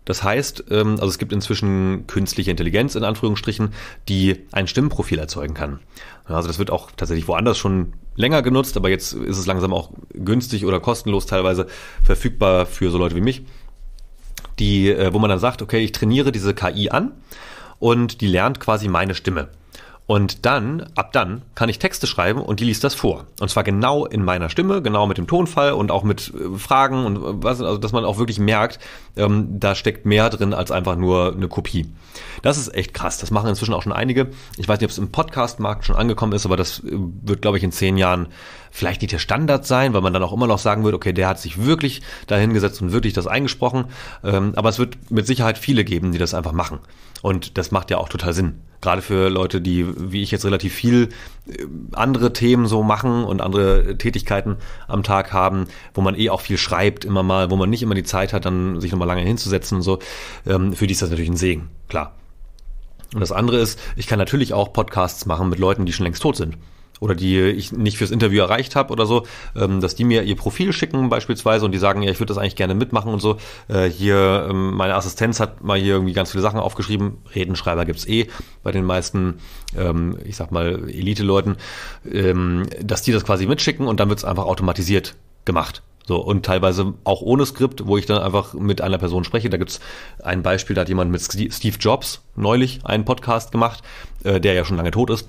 Das heißt, ähm, also es gibt inzwischen künstliche Intelligenz in Anführungsstrichen, die ein Stimmprofil erzeugen kann. Also das wird auch tatsächlich woanders schon länger genutzt, aber jetzt ist es langsam auch günstig oder kostenlos teilweise verfügbar für so Leute wie mich, die, äh, wo man dann sagt, okay, ich trainiere diese KI an und die lernt quasi meine Stimme. Und dann, ab dann, kann ich Texte schreiben und die liest das vor. Und zwar genau in meiner Stimme, genau mit dem Tonfall und auch mit äh, Fragen und äh, was, also dass man auch wirklich merkt, ähm, da steckt mehr drin als einfach nur eine Kopie. Das ist echt krass. Das machen inzwischen auch schon einige. Ich weiß nicht, ob es im Podcast-Markt schon angekommen ist, aber das äh, wird, glaube ich, in zehn Jahren vielleicht nicht der Standard sein, weil man dann auch immer noch sagen wird, okay, der hat sich wirklich dahingesetzt und wirklich das eingesprochen. Ähm, aber es wird mit Sicherheit viele geben, die das einfach machen. Und das macht ja auch total Sinn gerade für Leute, die wie ich jetzt relativ viel äh, andere Themen so machen und andere Tätigkeiten am Tag haben, wo man eh auch viel schreibt, immer mal, wo man nicht immer die Zeit hat, dann sich nochmal lange hinzusetzen und so, ähm, für die ist das natürlich ein Segen, klar. Und das andere ist, ich kann natürlich auch Podcasts machen mit Leuten, die schon längst tot sind oder die ich nicht fürs Interview erreicht habe oder so, ähm, dass die mir ihr Profil schicken beispielsweise und die sagen, ja, ich würde das eigentlich gerne mitmachen und so. Äh, hier, ähm, meine Assistenz hat mal hier irgendwie ganz viele Sachen aufgeschrieben. Redenschreiber gibt's eh bei den meisten, ähm, ich sag mal, Elite-Leuten, ähm, dass die das quasi mitschicken und dann wird's einfach automatisiert gemacht. So, und teilweise auch ohne Skript, wo ich dann einfach mit einer Person spreche. Da gibt's ein Beispiel, da hat jemand mit Steve Jobs neulich einen Podcast gemacht, äh, der ja schon lange tot ist.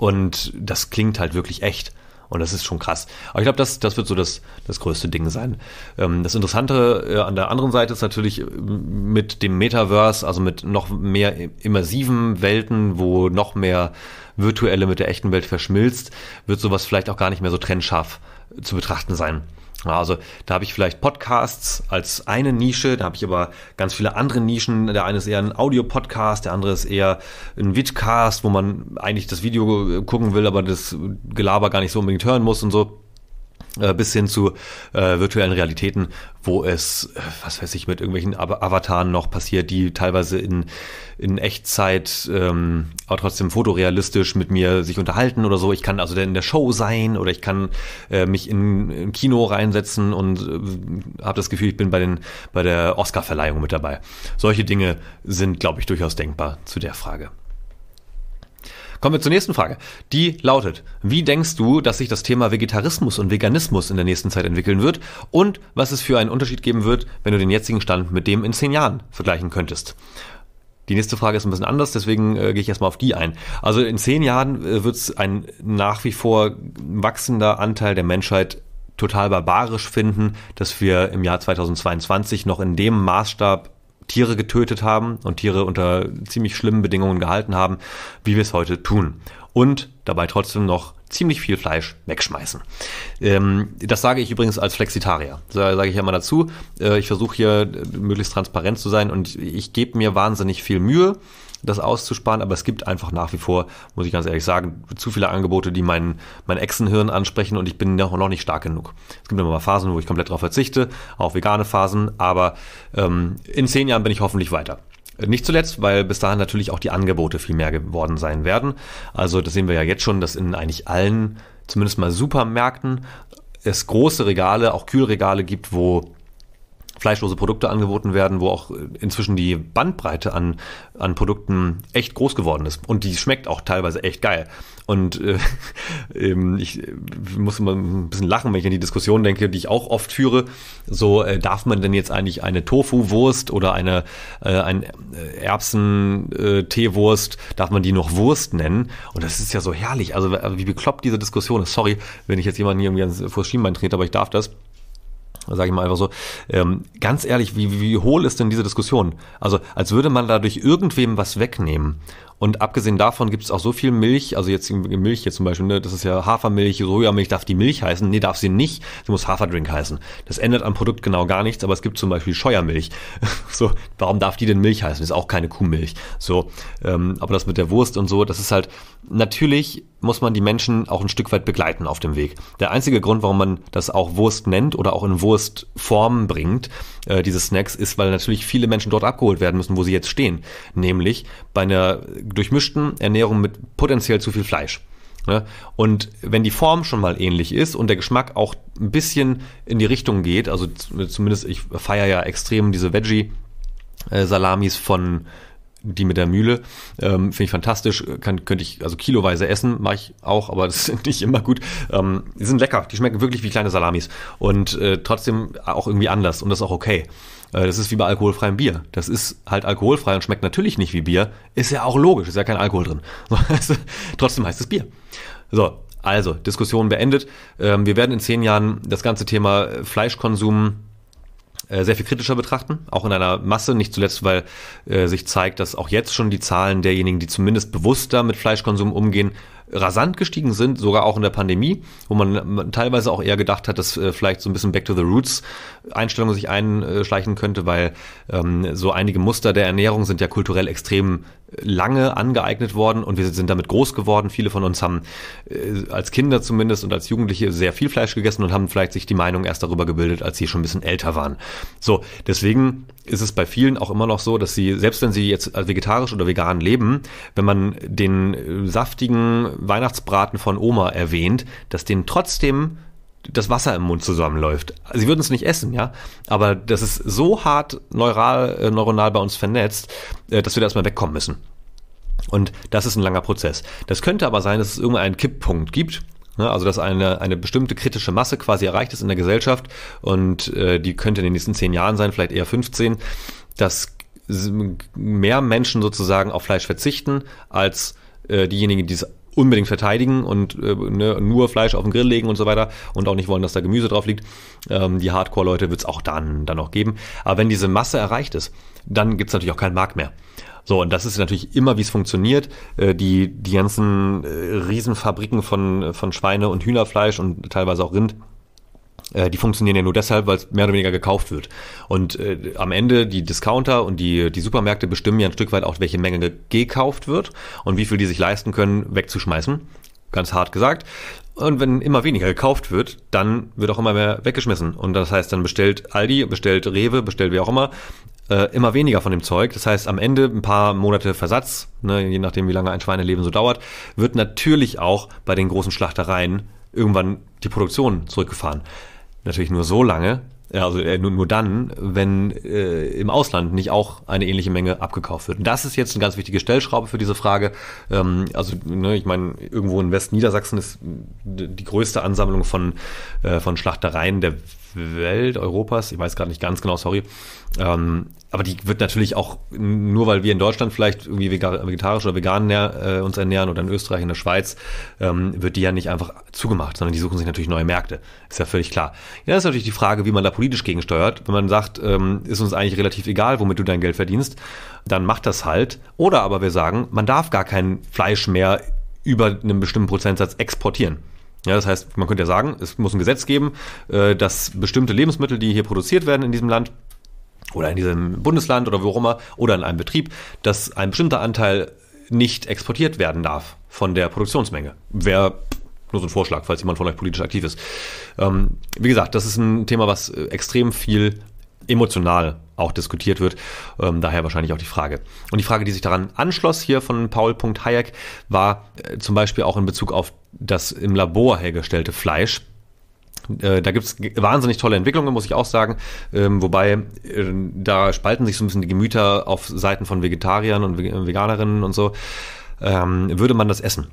Und das klingt halt wirklich echt. Und das ist schon krass. Aber ich glaube, das, das wird so das, das größte Ding sein. Ähm, das Interessante äh, an der anderen Seite ist natürlich äh, mit dem Metaverse, also mit noch mehr immersiven Welten, wo noch mehr virtuelle mit der echten Welt verschmilzt, wird sowas vielleicht auch gar nicht mehr so trennscharf äh, zu betrachten sein. Also da habe ich vielleicht Podcasts als eine Nische, da habe ich aber ganz viele andere Nischen. Der eine ist eher ein Audio-Podcast, der andere ist eher ein Vidcast, wo man eigentlich das Video gucken will, aber das Gelaber gar nicht so unbedingt hören muss und so. Äh, bis hin zu äh, virtuellen Realitäten, wo es, äh, was weiß ich, mit irgendwelchen Avataren noch passiert, die teilweise in, in Echtzeit, ähm, aber trotzdem fotorealistisch mit mir sich unterhalten oder so. Ich kann also in der Show sein oder ich kann äh, mich in, im Kino reinsetzen und äh, habe das Gefühl, ich bin bei, den, bei der Oscar-Verleihung mit dabei. Solche Dinge sind, glaube ich, durchaus denkbar zu der Frage. Kommen wir zur nächsten Frage. Die lautet, wie denkst du, dass sich das Thema Vegetarismus und Veganismus in der nächsten Zeit entwickeln wird und was es für einen Unterschied geben wird, wenn du den jetzigen Stand mit dem in zehn Jahren vergleichen könntest? Die nächste Frage ist ein bisschen anders, deswegen äh, gehe ich erstmal auf die ein. Also in zehn Jahren äh, wird es ein nach wie vor wachsender Anteil der Menschheit total barbarisch finden, dass wir im Jahr 2022 noch in dem Maßstab Tiere getötet haben und Tiere unter ziemlich schlimmen Bedingungen gehalten haben, wie wir es heute tun. Und dabei trotzdem noch ziemlich viel Fleisch wegschmeißen. Ähm, das sage ich übrigens als Flexitarier. Da sage ich ja mal dazu. Äh, ich versuche hier äh, möglichst transparent zu sein und ich gebe mir wahnsinnig viel Mühe das auszusparen, aber es gibt einfach nach wie vor, muss ich ganz ehrlich sagen, zu viele Angebote, die mein, mein Echsenhirn ansprechen und ich bin noch, nicht stark genug. Es gibt immer mal Phasen, wo ich komplett darauf verzichte, auch vegane Phasen, aber ähm, in zehn Jahren bin ich hoffentlich weiter. Nicht zuletzt, weil bis dahin natürlich auch die Angebote viel mehr geworden sein werden. Also das sehen wir ja jetzt schon, dass in eigentlich allen, zumindest mal Supermärkten, es große Regale, auch Kühlregale gibt, wo fleischlose Produkte angeboten werden, wo auch äh, inzwischen die Bandbreite an, an Produkten echt groß geworden ist. Und die schmeckt auch teilweise echt geil. Und äh, ähm, ich äh, muss immer ein bisschen lachen, wenn ich an die Diskussion denke, die ich auch oft führe. So, äh, darf man denn jetzt eigentlich eine Tofu-Wurst oder eine äh, ein äh, Erbsen-Teewurst, darf man die noch Wurst nennen? Und das ist ja so herrlich. Also wie bekloppt diese Diskussion ist. Sorry, wenn ich jetzt jemanden hier irgendwie ans Schienbein trete, aber ich darf das sage ich mal einfach so, ähm, ganz ehrlich, wie, wie hohl ist denn diese Diskussion? Also als würde man dadurch irgendwem was wegnehmen. Und abgesehen davon gibt es auch so viel Milch, also jetzt Milch jetzt zum Beispiel, ne, das ist ja Hafermilch, Sojamilch, darf die Milch heißen? Nee, darf sie nicht. Sie muss Haferdrink heißen. Das ändert am Produkt genau gar nichts, aber es gibt zum Beispiel Scheuermilch. so, warum darf die denn Milch heißen? Ist auch keine Kuhmilch. So, ähm, aber das mit der Wurst und so, das ist halt, natürlich muss man die Menschen auch ein Stück weit begleiten auf dem Weg. Der einzige Grund, warum man das auch Wurst nennt oder auch in Wurstform bringt, äh, dieses Snacks ist, weil natürlich viele Menschen dort abgeholt werden müssen, wo sie jetzt stehen. Nämlich bei einer durchmischten Ernährung mit potenziell zu viel Fleisch. Ne? Und wenn die Form schon mal ähnlich ist und der Geschmack auch ein bisschen in die Richtung geht, also zumindest ich feiere ja extrem diese Veggie-Salamis äh, von die mit der Mühle. Ähm, Finde ich fantastisch. Kann, könnte ich, also kiloweise essen, mache ich auch, aber das ist nicht immer gut. Ähm, die sind lecker, die schmecken wirklich wie kleine Salamis. Und äh, trotzdem auch irgendwie anders und das ist auch okay. Äh, das ist wie bei alkoholfreiem Bier. Das ist halt alkoholfrei und schmeckt natürlich nicht wie Bier. Ist ja auch logisch, ist ja kein Alkohol drin. Also, trotzdem heißt es Bier. So, also, Diskussion beendet. Ähm, wir werden in zehn Jahren das ganze Thema äh, Fleischkonsum äh, sehr viel kritischer betrachten, auch in einer Masse, nicht zuletzt, weil äh, sich zeigt, dass auch jetzt schon die Zahlen derjenigen, die zumindest bewusster mit Fleischkonsum umgehen, rasant gestiegen sind, sogar auch in der Pandemie, wo man teilweise auch eher gedacht hat, dass äh, vielleicht so ein bisschen Back to the Roots Einstellung sich einschleichen könnte, weil ähm, so einige Muster der Ernährung sind ja kulturell extrem lange angeeignet worden und wir sind damit groß geworden. Viele von uns haben äh, als Kinder zumindest und als Jugendliche sehr viel Fleisch gegessen und haben vielleicht sich die Meinung erst darüber gebildet, als sie schon ein bisschen älter waren. So, deswegen ist es bei vielen auch immer noch so, dass sie, selbst wenn sie jetzt vegetarisch oder vegan leben, wenn man den äh, saftigen Weihnachtsbraten von Oma erwähnt, dass denen trotzdem das Wasser im Mund zusammenläuft. Sie würden es nicht essen, ja, aber das ist so hart neural, äh, neuronal bei uns vernetzt, äh, dass wir da erstmal wegkommen müssen. Und das ist ein langer Prozess. Das könnte aber sein, dass es irgendeinen Kipppunkt gibt, ne? also dass eine, eine bestimmte kritische Masse quasi erreicht ist in der Gesellschaft und äh, die könnte in den nächsten zehn Jahren sein, vielleicht eher 15, dass mehr Menschen sozusagen auf Fleisch verzichten als äh, diejenigen, die es unbedingt verteidigen und äh, ne, nur Fleisch auf den Grill legen und so weiter und auch nicht wollen, dass da Gemüse drauf liegt. Ähm, die Hardcore-Leute wird es auch dann, dann noch geben. Aber wenn diese Masse erreicht ist, dann gibt es natürlich auch keinen Markt mehr. So, und das ist natürlich immer, wie es funktioniert. Äh, die, die ganzen äh, Riesenfabriken von, von Schweine- und Hühnerfleisch und teilweise auch Rind äh, die funktionieren ja nur deshalb, weil es mehr oder weniger gekauft wird. Und äh, am Ende die Discounter und die, die Supermärkte bestimmen ja ein Stück weit auch, welche Menge gekauft wird und wie viel die sich leisten können, wegzuschmeißen. Ganz hart gesagt. Und wenn immer weniger gekauft wird, dann wird auch immer mehr weggeschmissen. Und das heißt, dann bestellt Aldi, bestellt Rewe, bestellt wie auch immer, äh, immer weniger von dem Zeug. Das heißt, am Ende ein paar Monate Versatz, ne, je nachdem wie lange ein Schweineleben so dauert, wird natürlich auch bei den großen Schlachtereien irgendwann die Produktion zurückgefahren. Natürlich nur so lange, also äh, nur, nur dann, wenn äh, im Ausland nicht auch eine ähnliche Menge abgekauft wird. Und das ist jetzt eine ganz wichtige Stellschraube für diese Frage. Ähm, also ne, ich meine, irgendwo in Westniedersachsen ist die größte Ansammlung von, äh, von Schlachtereien der Welt, Europas, ich weiß gerade nicht ganz genau, sorry. Ähm, aber die wird natürlich auch, nur weil wir in Deutschland vielleicht irgendwie vegetarisch oder vegan äh, uns ernähren oder in Österreich, in der Schweiz, ähm, wird die ja nicht einfach zugemacht, sondern die suchen sich natürlich neue Märkte. Ist ja völlig klar. Ja, ist natürlich die Frage, wie man da politisch gegensteuert. Wenn man sagt, ähm, ist uns eigentlich relativ egal, womit du dein Geld verdienst, dann macht das halt. Oder aber wir sagen, man darf gar kein Fleisch mehr über einen bestimmten Prozentsatz exportieren. Ja, das heißt, man könnte ja sagen, es muss ein Gesetz geben, äh, dass bestimmte Lebensmittel, die hier produziert werden in diesem Land, oder in diesem Bundesland oder wo auch immer oder in einem Betrieb, dass ein bestimmter Anteil nicht exportiert werden darf von der Produktionsmenge. Wäre nur so ein Vorschlag, falls jemand von euch politisch aktiv ist. Ähm, wie gesagt, das ist ein Thema, was äh, extrem viel emotional auch diskutiert wird. Ähm, daher wahrscheinlich auch die Frage. Und die Frage, die sich daran anschloss hier von Paul Hayek, war äh, zum Beispiel auch in Bezug auf das im Labor hergestellte Fleisch äh, da gibt es wahnsinnig tolle Entwicklungen, muss ich auch sagen. Ähm, wobei äh, da spalten sich so ein bisschen die Gemüter auf Seiten von Vegetariern und Veganerinnen und so. Ähm, würde man das essen?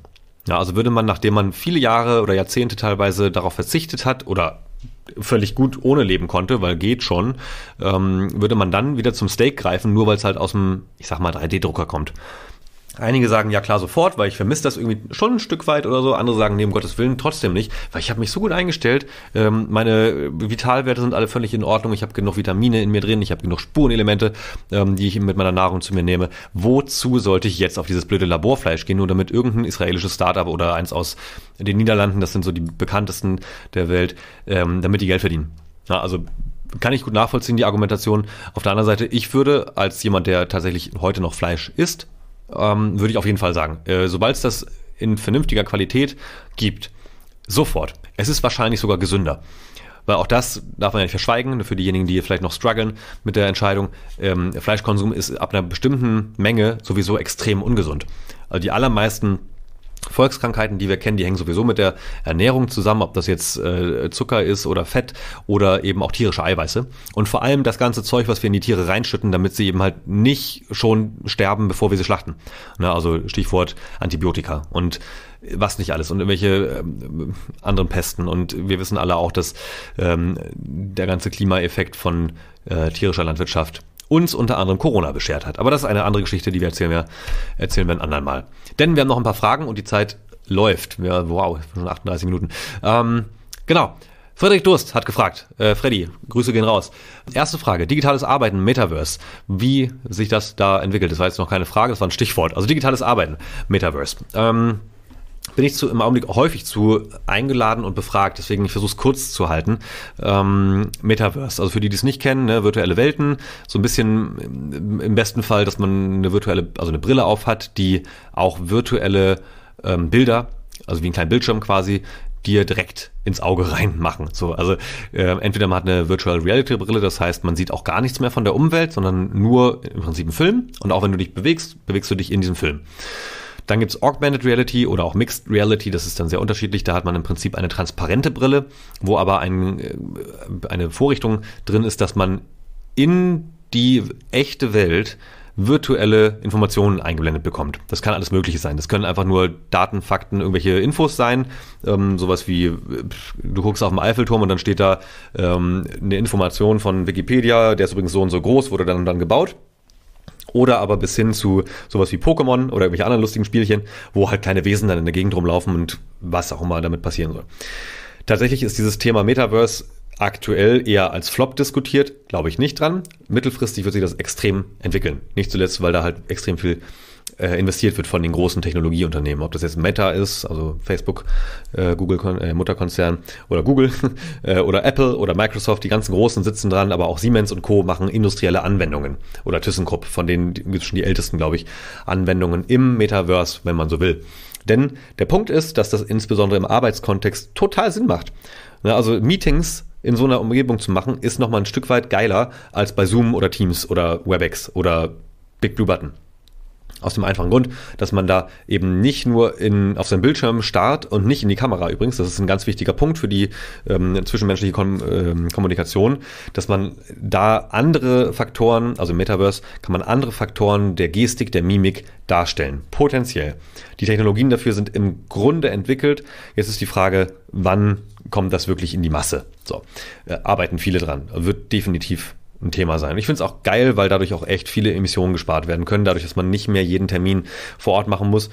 Ja, also würde man, nachdem man viele Jahre oder Jahrzehnte teilweise darauf verzichtet hat oder völlig gut ohne leben konnte, weil geht schon, ähm, würde man dann wieder zum Steak greifen, nur weil es halt aus dem, ich sag mal, 3D-Drucker kommt. Einige sagen, ja klar, sofort, weil ich vermisse das irgendwie schon ein Stück weit oder so. Andere sagen, neben Gottes Willen, trotzdem nicht, weil ich habe mich so gut eingestellt. Ähm, meine Vitalwerte sind alle völlig in Ordnung. Ich habe genug Vitamine in mir drin. Ich habe genug Spurenelemente, ähm, die ich mit meiner Nahrung zu mir nehme. Wozu sollte ich jetzt auf dieses blöde Laborfleisch gehen, nur damit irgendein israelisches Startup oder eins aus den Niederlanden, das sind so die bekanntesten der Welt, ähm, damit die Geld verdienen? Ja, also kann ich gut nachvollziehen, die Argumentation. Auf der anderen Seite, ich würde als jemand, der tatsächlich heute noch Fleisch isst, ähm, würde ich auf jeden Fall sagen. Äh, Sobald es das in vernünftiger Qualität gibt, sofort. Es ist wahrscheinlich sogar gesünder. Weil auch das darf man ja nicht verschweigen, für diejenigen, die vielleicht noch strugglen mit der Entscheidung, ähm, Fleischkonsum ist ab einer bestimmten Menge sowieso extrem ungesund. Also die allermeisten Volkskrankheiten, die wir kennen, die hängen sowieso mit der Ernährung zusammen, ob das jetzt äh, Zucker ist oder Fett oder eben auch tierische Eiweiße. Und vor allem das ganze Zeug, was wir in die Tiere reinschütten, damit sie eben halt nicht schon sterben, bevor wir sie schlachten. Na, ne, also Stichwort Antibiotika und was nicht alles und irgendwelche ähm, anderen Pesten. Und wir wissen alle auch, dass ähm, der ganze Klimaeffekt von äh, tierischer Landwirtschaft uns unter anderem Corona beschert hat. Aber das ist eine andere Geschichte, die wir erzählen, wir, erzählen wir ein andermal. Denn wir haben noch ein paar Fragen und die Zeit läuft. Wir, wow, schon 38 Minuten. Ähm, genau. Friedrich Durst hat gefragt, äh, Freddy, Grüße gehen raus. Erste Frage, digitales Arbeiten, Metaverse, wie sich das da entwickelt. Das war jetzt noch keine Frage, das war ein Stichwort. Also digitales Arbeiten, Metaverse. Ähm, bin ich zu, im Augenblick häufig zu eingeladen und befragt. Deswegen, ich versuche es kurz zu halten. Ähm, Metaverse, also für die, die es nicht kennen, ne, virtuelle Welten, so ein bisschen im besten Fall, dass man eine virtuelle, also eine Brille auf hat, die auch virtuelle ähm, Bilder, also wie ein kleiner Bildschirm quasi, dir direkt ins Auge reinmachen. So, also äh, entweder man hat eine Virtual Reality Brille, das heißt, man sieht auch gar nichts mehr von der Umwelt, sondern nur im Prinzip einen Film. Und auch wenn du dich bewegst, bewegst du dich in diesem Film. Dann gibt's Augmented Reality oder auch Mixed Reality, das ist dann sehr unterschiedlich. Da hat man im Prinzip eine transparente Brille, wo aber ein, äh, eine Vorrichtung drin ist, dass man in die echte Welt virtuelle Informationen eingeblendet bekommt. Das kann alles Mögliche sein. Das können einfach nur Daten, Fakten, irgendwelche Infos sein. Ähm, sowas wie, äh, du guckst auf den Eiffelturm und dann steht da ähm, eine Information von Wikipedia, der ist übrigens so und so groß, wurde dann und dann gebaut. Oder aber bis hin zu sowas wie Pokémon oder irgendwelche anderen lustigen Spielchen, wo halt kleine Wesen dann in der Gegend rumlaufen und was auch immer damit passieren soll. Tatsächlich ist dieses Thema Metaverse aktuell eher als Flop diskutiert, glaube ich nicht dran. Mittelfristig wird sich das extrem entwickeln. Nicht zuletzt, weil da halt extrem viel äh, investiert wird von den großen Technologieunternehmen. Ob das jetzt Meta ist, also Facebook, äh, Google äh, Mutterkonzern oder Google äh, oder Apple oder Microsoft, die ganzen großen sitzen dran, aber auch Siemens und Co. machen industrielle Anwendungen oder ThyssenKrupp, von denen gibt es schon die ältesten, glaube ich, Anwendungen im Metaverse, wenn man so will. Denn der Punkt ist, dass das insbesondere im Arbeitskontext total Sinn macht. Ne, also Meetings in so einer Umgebung zu machen, ist nochmal ein Stück weit geiler als bei Zoom oder Teams oder WebEx oder Big Blue Button. Aus dem einfachen Grund, dass man da eben nicht nur in, auf seinem Bildschirm starrt und nicht in die Kamera übrigens, das ist ein ganz wichtiger Punkt für die ähm, zwischenmenschliche Kom äh, Kommunikation, dass man da andere Faktoren, also im Metaverse, kann man andere Faktoren der Gestik, der Mimik darstellen, potenziell. Die Technologien dafür sind im Grunde entwickelt. Jetzt ist die Frage, wann kommt das wirklich in die Masse? So, äh, arbeiten viele dran, wird definitiv ein Thema sein. Ich finde es auch geil, weil dadurch auch echt viele Emissionen gespart werden können, dadurch, dass man nicht mehr jeden Termin vor Ort machen muss.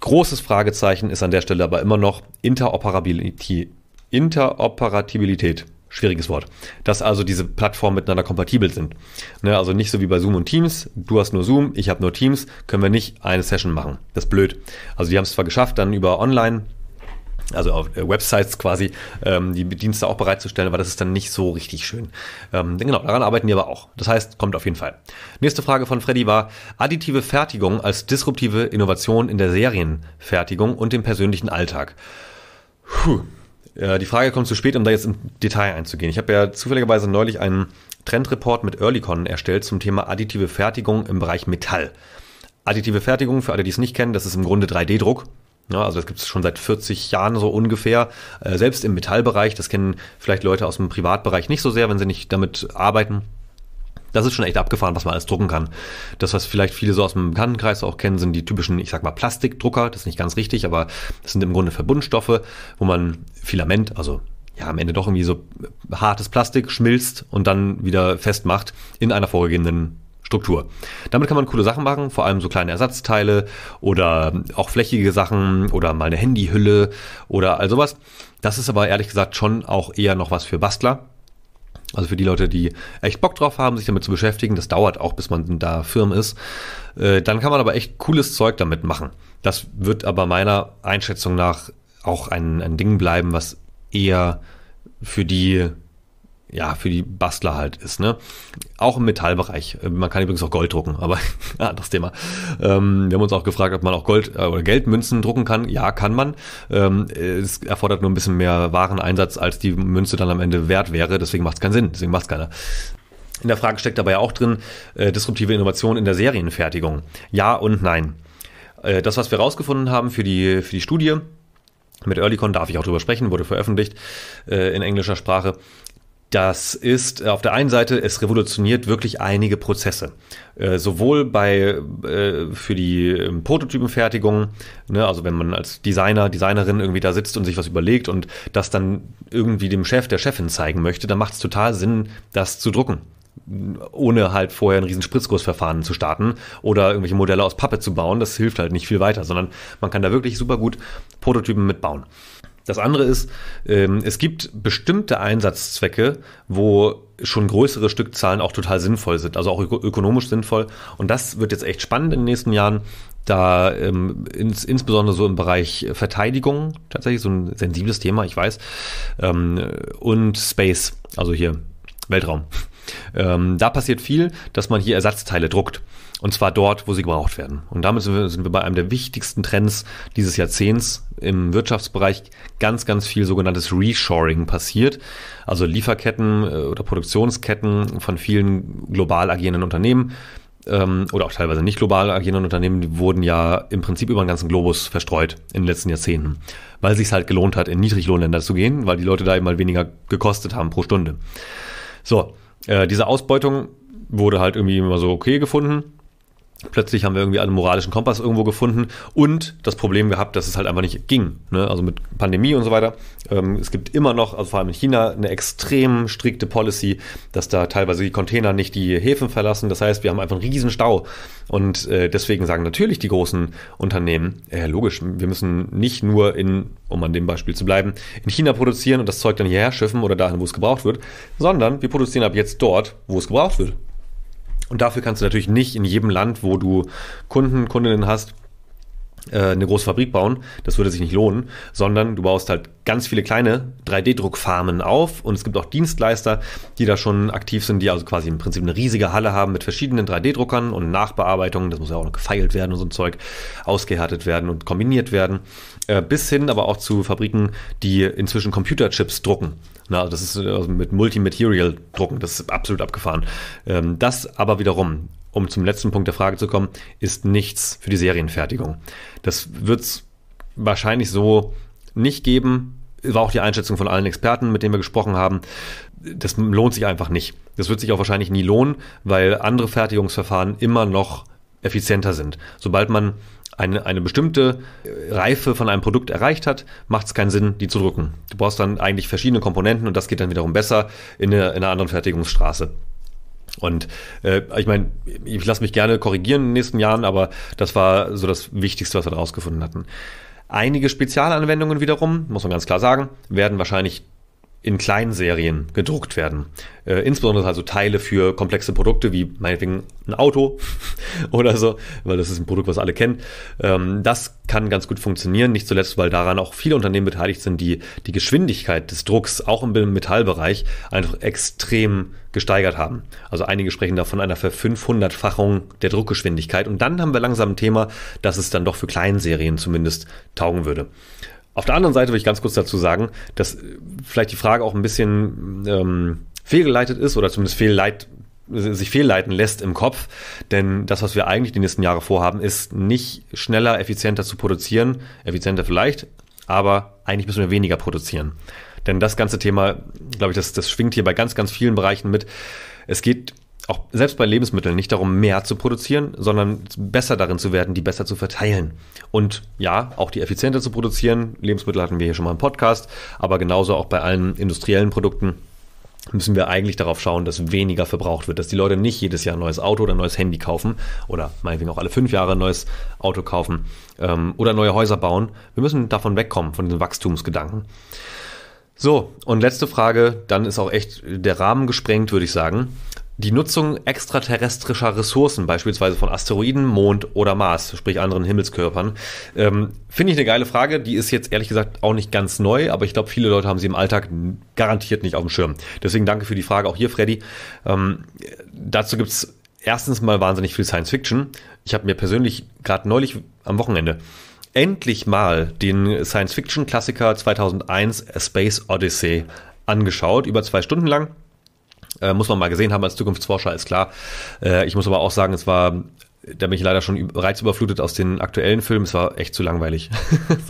Großes Fragezeichen ist an der Stelle aber immer noch Interoperability. Interoperabilität. Schwieriges Wort. Dass also diese Plattformen miteinander kompatibel sind. Ne, also nicht so wie bei Zoom und Teams. Du hast nur Zoom, ich habe nur Teams. Können wir nicht eine Session machen. Das ist blöd. Also die haben es zwar geschafft, dann über Online also auf äh, Websites quasi, ähm, die Dienste auch bereitzustellen, aber das ist dann nicht so richtig schön. Ähm, genau, daran arbeiten wir aber auch. Das heißt, kommt auf jeden Fall. Nächste Frage von Freddy war, additive Fertigung als disruptive Innovation in der Serienfertigung und dem persönlichen Alltag. Puh. Äh, die Frage kommt zu spät, um da jetzt im Detail einzugehen. Ich habe ja zufälligerweise neulich einen Trendreport mit Earlycon erstellt zum Thema additive Fertigung im Bereich Metall. Additive Fertigung, für alle, die es nicht kennen, das ist im Grunde 3D-Druck. Ja, ne, also das gibt es schon seit 40 Jahren so ungefähr, äh, selbst im Metallbereich. Das kennen vielleicht Leute aus dem Privatbereich nicht so sehr, wenn sie nicht damit arbeiten. Das ist schon echt abgefahren, was man alles drucken kann. Das, was vielleicht viele so aus dem Bekanntenkreis auch kennen, sind die typischen, ich sag mal, Plastikdrucker. Das ist nicht ganz richtig, aber das sind im Grunde Verbundstoffe, wo man Filament, also ja, am Ende doch irgendwie so hartes Plastik schmilzt und dann wieder festmacht in einer vorgegebenen Struktur. Damit kann man coole Sachen machen, vor allem so kleine Ersatzteile oder auch flächige Sachen oder mal eine Handyhülle oder all sowas. Das ist aber ehrlich gesagt schon auch eher noch was für Bastler. Also für die Leute, die echt Bock drauf haben, sich damit zu beschäftigen, das dauert auch, bis man da firm ist. Äh, dann kann man aber echt cooles Zeug damit machen. Das wird aber meiner Einschätzung nach auch ein, ein Ding bleiben, was eher für die ja, für die Bastler halt ist. Ne? Auch im Metallbereich. Äh, man kann übrigens auch Gold drucken, aber anderes Thema. Ähm, wir haben uns auch gefragt, ob man auch Gold äh, oder Geldmünzen drucken kann. Ja, kann man. Ähm, es erfordert nur ein bisschen mehr Wareneinsatz, als die Münze dann am Ende wert wäre. Deswegen macht es keinen Sinn. Deswegen macht es keiner. In der Frage steckt dabei auch drin, äh, disruptive Innovation in der Serienfertigung. Ja und nein. Äh, das, was wir rausgefunden haben für die, für die Studie, mit Earlycon darf ich auch drüber sprechen, wurde veröffentlicht äh, in englischer Sprache, das ist äh, auf der einen Seite, es revolutioniert wirklich einige Prozesse. Äh, sowohl bei, äh, für die ähm, Prototypenfertigung, ne, also wenn man als Designer, Designerin irgendwie da sitzt und sich was überlegt und das dann irgendwie dem Chef, der Chefin zeigen möchte, dann macht es total Sinn, das zu drucken ohne halt vorher ein riesen Spritzgussverfahren zu starten oder irgendwelche Modelle aus Pappe zu bauen, das hilft halt nicht viel weiter, sondern man kann da wirklich super gut Prototypen mitbauen. Das andere ist, ähm, es gibt bestimmte Einsatzzwecke, wo schon größere Stückzahlen auch total sinnvoll sind, also auch öko ökonomisch sinnvoll. Und das wird jetzt echt spannend in den nächsten Jahren, da ähm, ins, insbesondere so im Bereich Verteidigung tatsächlich so ein sensibles Thema, ich weiß, ähm, und Space, also hier Weltraum. Ähm, da passiert viel, dass man hier Ersatzteile druckt. Und zwar dort, wo sie gebraucht werden. Und damit sind wir, sind wir bei einem der wichtigsten Trends dieses Jahrzehnts im Wirtschaftsbereich. Ganz, ganz viel sogenanntes Reshoring passiert. Also Lieferketten äh, oder Produktionsketten von vielen global agierenden Unternehmen ähm, oder auch teilweise nicht global agierenden Unternehmen, die wurden ja im Prinzip über den ganzen Globus verstreut in den letzten Jahrzehnten, weil es sich halt gelohnt hat, in Niedriglohnländer zu gehen, weil die Leute da eben mal weniger gekostet haben pro Stunde. So, äh, diese Ausbeutung wurde halt irgendwie immer so okay gefunden. Plötzlich haben wir irgendwie einen moralischen Kompass irgendwo gefunden und das Problem gehabt, dass es halt einfach nicht ging. Ne? Also mit Pandemie und so weiter. Ähm, es gibt immer noch, also vor allem in China, eine extrem strikte Policy, dass da teilweise die Container nicht die Häfen verlassen. Das heißt, wir haben einfach einen riesen Stau. Und äh, deswegen sagen natürlich die großen Unternehmen, äh, logisch, wir müssen nicht nur in, um an dem Beispiel zu bleiben, in China produzieren und das Zeug dann hierher schiffen oder dahin, wo es gebraucht wird, sondern wir produzieren ab jetzt dort, wo es gebraucht wird. Und dafür kannst du natürlich nicht in jedem Land, wo du Kunden, Kundinnen hast, äh, eine große Fabrik bauen, das würde sich nicht lohnen, sondern du baust halt ganz viele kleine 3D-Druckfarmen auf und es gibt auch Dienstleister, die da schon aktiv sind, die also quasi im Prinzip eine riesige Halle haben mit verschiedenen 3D-Druckern und Nachbearbeitungen, das muss ja auch noch gefeilt werden und so ein Zeug, ausgehärtet werden und kombiniert werden äh, bis hin aber auch zu Fabriken, die inzwischen Computerchips drucken. Na, also das ist äh, also mit Multimaterial drucken, das ist absolut abgefahren. Ähm, das aber wiederum, um zum letzten Punkt der Frage zu kommen, ist nichts für die Serienfertigung. Das wird es wahrscheinlich so nicht geben. War auch die Einschätzung von allen Experten, mit denen wir gesprochen haben. Das lohnt sich einfach nicht. Das wird sich auch wahrscheinlich nie lohnen, weil andere Fertigungsverfahren immer noch effizienter sind. Sobald man eine, eine bestimmte äh, Reife von einem Produkt erreicht hat, macht es keinen Sinn, die zu drücken. Du brauchst dann eigentlich verschiedene Komponenten und das geht dann wiederum besser in, eine, in einer anderen Fertigungsstraße. Und äh, ich meine, ich lasse mich gerne korrigieren in den nächsten Jahren, aber das war so das Wichtigste, was wir herausgefunden hatten. Einige Spezialanwendungen wiederum, muss man ganz klar sagen, werden wahrscheinlich in kleinen Serien gedruckt werden. Äh, insbesondere also Teile für komplexe Produkte wie meinetwegen ein Auto oder so, weil das ist ein Produkt, was alle kennen. Ähm, das kann ganz gut funktionieren, nicht zuletzt, weil daran auch viele Unternehmen beteiligt sind, die die Geschwindigkeit des Drucks auch im Metallbereich einfach extrem gesteigert haben. Also einige sprechen da von einer Ver500-fachung der Druckgeschwindigkeit. Und dann haben wir langsam ein Thema, dass es dann doch für Kleinserien zumindest taugen würde. Auf der anderen Seite will ich ganz kurz dazu sagen, dass äh, vielleicht die Frage auch ein bisschen ähm, fehlgeleitet ist oder zumindest fehlleit sich fehlleiten lässt im Kopf. Denn das, was wir eigentlich die nächsten Jahre vorhaben, ist nicht schneller, effizienter zu produzieren. Effizienter vielleicht, aber eigentlich müssen wir weniger produzieren. Denn das ganze Thema, glaube ich, das, das schwingt hier bei ganz, ganz vielen Bereichen mit. Es geht auch selbst bei Lebensmitteln nicht darum, mehr zu produzieren, sondern besser darin zu werden, die besser zu verteilen. Und ja, auch die effizienter zu produzieren. Lebensmittel hatten wir hier schon mal im Podcast, aber genauso auch bei allen industriellen Produkten müssen wir eigentlich darauf schauen, dass weniger verbraucht wird, dass die Leute nicht jedes Jahr ein neues Auto oder ein neues Handy kaufen oder meinetwegen auch alle fünf Jahre ein neues Auto kaufen ähm, oder neue Häuser bauen. Wir müssen davon wegkommen, von den Wachstumsgedanken. So, und letzte Frage, dann ist auch echt der Rahmen gesprengt, würde ich sagen die Nutzung extraterrestrischer Ressourcen, beispielsweise von Asteroiden, Mond oder Mars, sprich anderen Himmelskörpern, ähm, finde ich eine geile Frage. Die ist jetzt ehrlich gesagt auch nicht ganz neu, aber ich glaube, viele Leute haben sie im Alltag garantiert nicht auf dem Schirm. Deswegen danke für die Frage auch hier, Freddy. Ähm, dazu es erstens mal wahnsinnig viel Science Fiction. Ich habe mir persönlich gerade neulich am Wochenende endlich mal den Science Fiction Klassiker 2001 A Space Odyssey angeschaut, über zwei Stunden lang äh, muss man mal gesehen haben als Zukunftsforscher, ist klar. Äh, ich muss aber auch sagen, es war da bin ich leider schon bereits überflutet aus den aktuellen Filmen. Es war echt zu langweilig.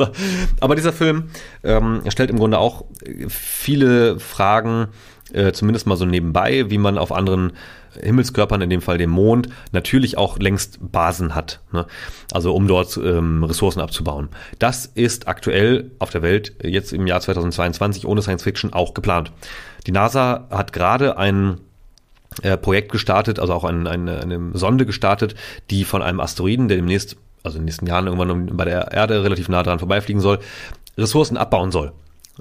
Aber dieser Film ähm, stellt im Grunde auch äh, viele Fragen, äh, zumindest mal so nebenbei, wie man auf anderen Himmelskörpern, in dem Fall dem Mond, natürlich auch längst Basen hat. Ne? Also um dort ähm, Ressourcen abzubauen. Das ist aktuell auf der Welt jetzt im Jahr 2022 ohne Science Fiction auch geplant. Die NASA hat gerade ein äh, Projekt gestartet, also auch ein, eine, eine Sonde gestartet, die von einem Asteroiden, der demnächst, also in den nächsten Jahren irgendwann bei der Erde relativ nah dran vorbeifliegen soll, Ressourcen abbauen soll.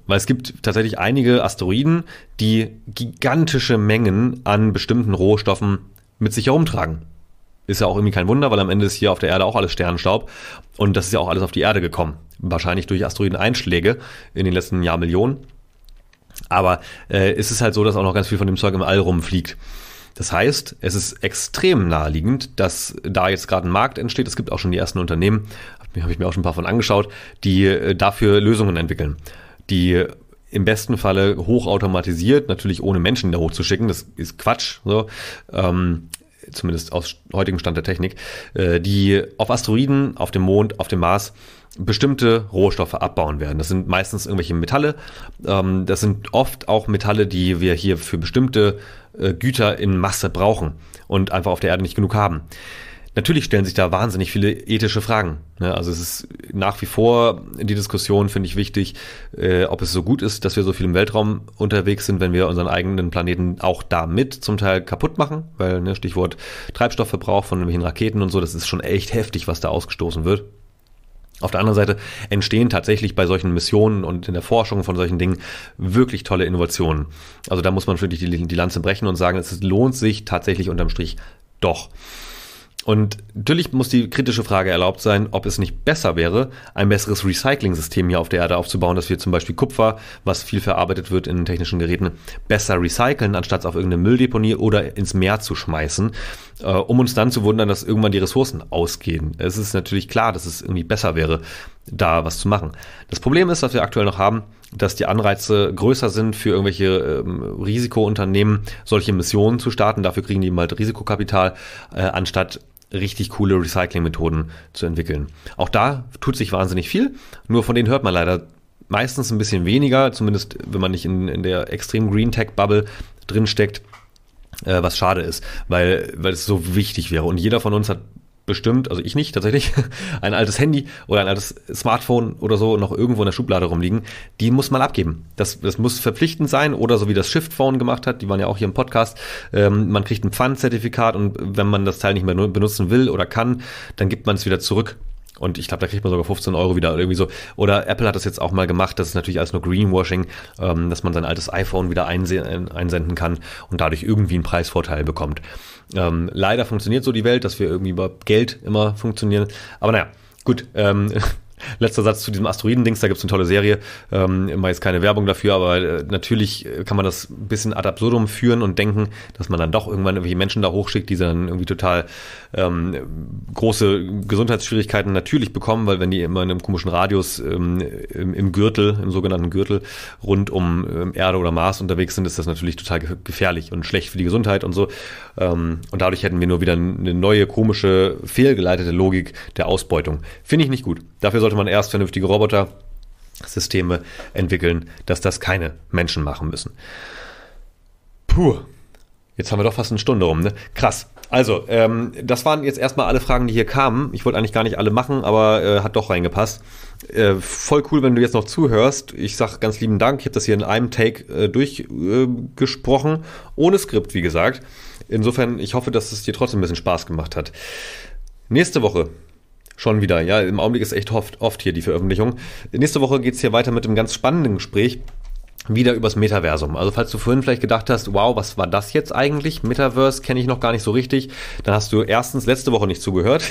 Weil es gibt tatsächlich einige Asteroiden, die gigantische Mengen an bestimmten Rohstoffen mit sich herumtragen. Ist ja auch irgendwie kein Wunder, weil am Ende ist hier auf der Erde auch alles Sternenstaub. Und das ist ja auch alles auf die Erde gekommen. Wahrscheinlich durch Asteroideneinschläge in den letzten Jahrmillionen. Aber äh, es ist halt so, dass auch noch ganz viel von dem Zeug im All rumfliegt. Das heißt, es ist extrem naheliegend, dass da jetzt gerade ein Markt entsteht. Es gibt auch schon die ersten Unternehmen, habe ich mir auch schon ein paar von angeschaut, die äh, dafür Lösungen entwickeln die im besten Falle hochautomatisiert, natürlich ohne Menschen da hochzuschicken, das ist Quatsch, so, ähm, zumindest aus heutigem Stand der Technik, äh, die auf Asteroiden, auf dem Mond, auf dem Mars bestimmte Rohstoffe abbauen werden. Das sind meistens irgendwelche Metalle. Ähm, das sind oft auch Metalle, die wir hier für bestimmte äh, Güter in Masse brauchen und einfach auf der Erde nicht genug haben natürlich stellen sich da wahnsinnig viele ethische Fragen. Ne? Also es ist nach wie vor die Diskussion, finde ich wichtig, äh, ob es so gut ist, dass wir so viel im Weltraum unterwegs sind, wenn wir unseren eigenen Planeten auch damit zum Teil kaputt machen, weil ne, Stichwort Treibstoffverbrauch von irgendwelchen Raketen und so, das ist schon echt heftig, was da ausgestoßen wird. Auf der anderen Seite entstehen tatsächlich bei solchen Missionen und in der Forschung von solchen Dingen wirklich tolle Innovationen. Also da muss man wirklich die, die Lanze brechen und sagen, es lohnt sich tatsächlich unterm Strich doch. Und natürlich muss die kritische Frage erlaubt sein, ob es nicht besser wäre, ein besseres Recycling-System hier auf der Erde aufzubauen, dass wir zum Beispiel Kupfer, was viel verarbeitet wird in technischen Geräten, besser recyceln, anstatt es auf irgendeine Mülldeponie oder ins Meer zu schmeißen, äh, um uns dann zu wundern, dass irgendwann die Ressourcen ausgehen. Es ist natürlich klar, dass es irgendwie besser wäre, da was zu machen. Das Problem ist, was wir aktuell noch haben, dass die Anreize größer sind für irgendwelche ähm, Risikounternehmen, solche Missionen zu starten. Dafür kriegen die mal halt Risikokapital, äh, anstatt richtig coole Recycling-Methoden zu entwickeln. Auch da tut sich wahnsinnig viel, nur von denen hört man leider meistens ein bisschen weniger, zumindest wenn man nicht in, in der extrem Green Tech Bubble drinsteckt, äh, was schade ist, weil, weil es so wichtig wäre. Und jeder von uns hat bestimmt, also ich nicht tatsächlich, ein altes Handy oder ein altes Smartphone oder so noch irgendwo in der Schublade rumliegen, die muss man abgeben. Das, das muss verpflichtend sein oder so wie das Shift-Phone gemacht hat, die waren ja auch hier im Podcast, ähm, man kriegt ein Pfandzertifikat und wenn man das Teil nicht mehr benutzen will oder kann, dann gibt man es wieder zurück. Und ich glaube, da kriegt man sogar 15 Euro wieder oder irgendwie so. Oder Apple hat das jetzt auch mal gemacht, das ist natürlich alles nur Greenwashing, ähm, dass man sein altes iPhone wieder einsenden kann und dadurch irgendwie einen Preisvorteil bekommt. Ähm, leider funktioniert so die Welt, dass wir irgendwie über Geld immer funktionieren. Aber naja, gut. Ähm, Letzter Satz zu diesem Asteroiden-Dings, da gibt es eine tolle Serie, ähm, immer jetzt keine Werbung dafür, aber äh, natürlich äh, kann man das ein bisschen ad absurdum führen und denken, dass man dann doch irgendwann irgendwelche Menschen da hochschickt, die dann irgendwie total ähm, große Gesundheitsschwierigkeiten natürlich bekommen, weil wenn die immer in einem komischen Radius ähm, im, im, Gürtel, im sogenannten Gürtel rund um ähm, Erde oder Mars unterwegs sind, ist das natürlich total gefährlich und schlecht für die Gesundheit und so. Ähm, und dadurch hätten wir nur wieder eine neue komische, fehlgeleitete Logik der Ausbeutung. Finde ich nicht gut. Dafür soll sollte man erst vernünftige Roboter-Systeme entwickeln, dass das keine Menschen machen müssen. Puh, jetzt haben wir doch fast eine Stunde rum, ne? Krass. Also, ähm, das waren jetzt erstmal alle Fragen, die hier kamen. Ich wollte eigentlich gar nicht alle machen, aber äh, hat doch reingepasst. Äh, voll cool, wenn du jetzt noch zuhörst. Ich sage ganz lieben Dank. Ich habe das hier in einem Take äh, durchgesprochen, ohne Skript, wie gesagt. Insofern, ich hoffe, dass es dir trotzdem ein bisschen Spaß gemacht hat. Nächste Woche Schon wieder, ja. Im Augenblick ist echt oft, oft hier die Veröffentlichung. Nächste Woche geht es hier weiter mit einem ganz spannenden Gespräch wieder übers Metaversum. Also falls du vorhin vielleicht gedacht hast, wow, was war das jetzt eigentlich? Metaverse kenne ich noch gar nicht so richtig. Dann hast du erstens letzte Woche nicht zugehört,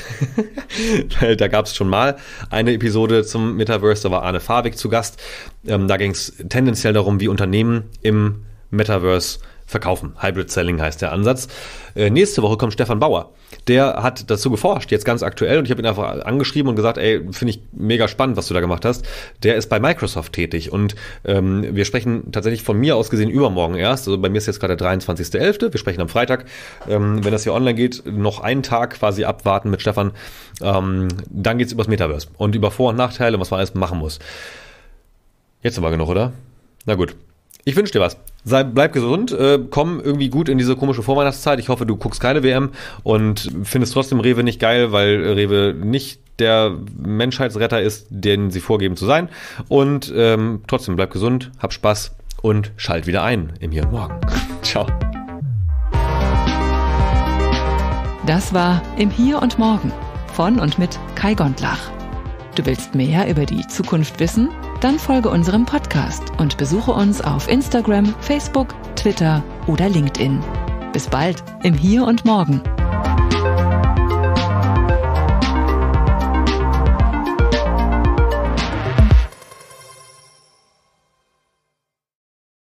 weil da gab es schon mal eine Episode zum Metaverse, da war Arne Fabik zu Gast. Ähm, da ging es tendenziell darum, wie Unternehmen im Metaverse verkaufen. Hybrid Selling heißt der Ansatz. Äh, nächste Woche kommt Stefan Bauer. Der hat dazu geforscht, jetzt ganz aktuell, und ich habe ihn einfach angeschrieben und gesagt, ey, finde ich mega spannend, was du da gemacht hast. Der ist bei Microsoft tätig und ähm, wir sprechen tatsächlich von mir aus gesehen übermorgen erst. Also bei mir ist jetzt gerade der 23.11. Wir sprechen am Freitag. Ähm, wenn das hier online geht, noch einen Tag quasi abwarten mit Stefan. Ähm, dann es übers Metaverse und über Vor- und Nachteile und was man alles machen muss. Jetzt aber genug, oder? Na gut. Ich wünsche dir was sei, bleib gesund, äh, komm irgendwie gut in diese komische Vorweihnachtszeit. Ich hoffe, du guckst keine WM und findest trotzdem Rewe nicht geil, weil Rewe nicht der Menschheitsretter ist, den sie vorgeben zu sein. Und ähm, trotzdem bleib gesund, hab Spaß und schalt wieder ein im Hier und Morgen. Ciao. Das war im Hier und Morgen von und mit Kai Gondlach. Du willst mehr über die Zukunft wissen? Dann folge unserem Podcast und besuche uns auf Instagram, Facebook, Twitter oder LinkedIn. Bis bald im Hier und Morgen.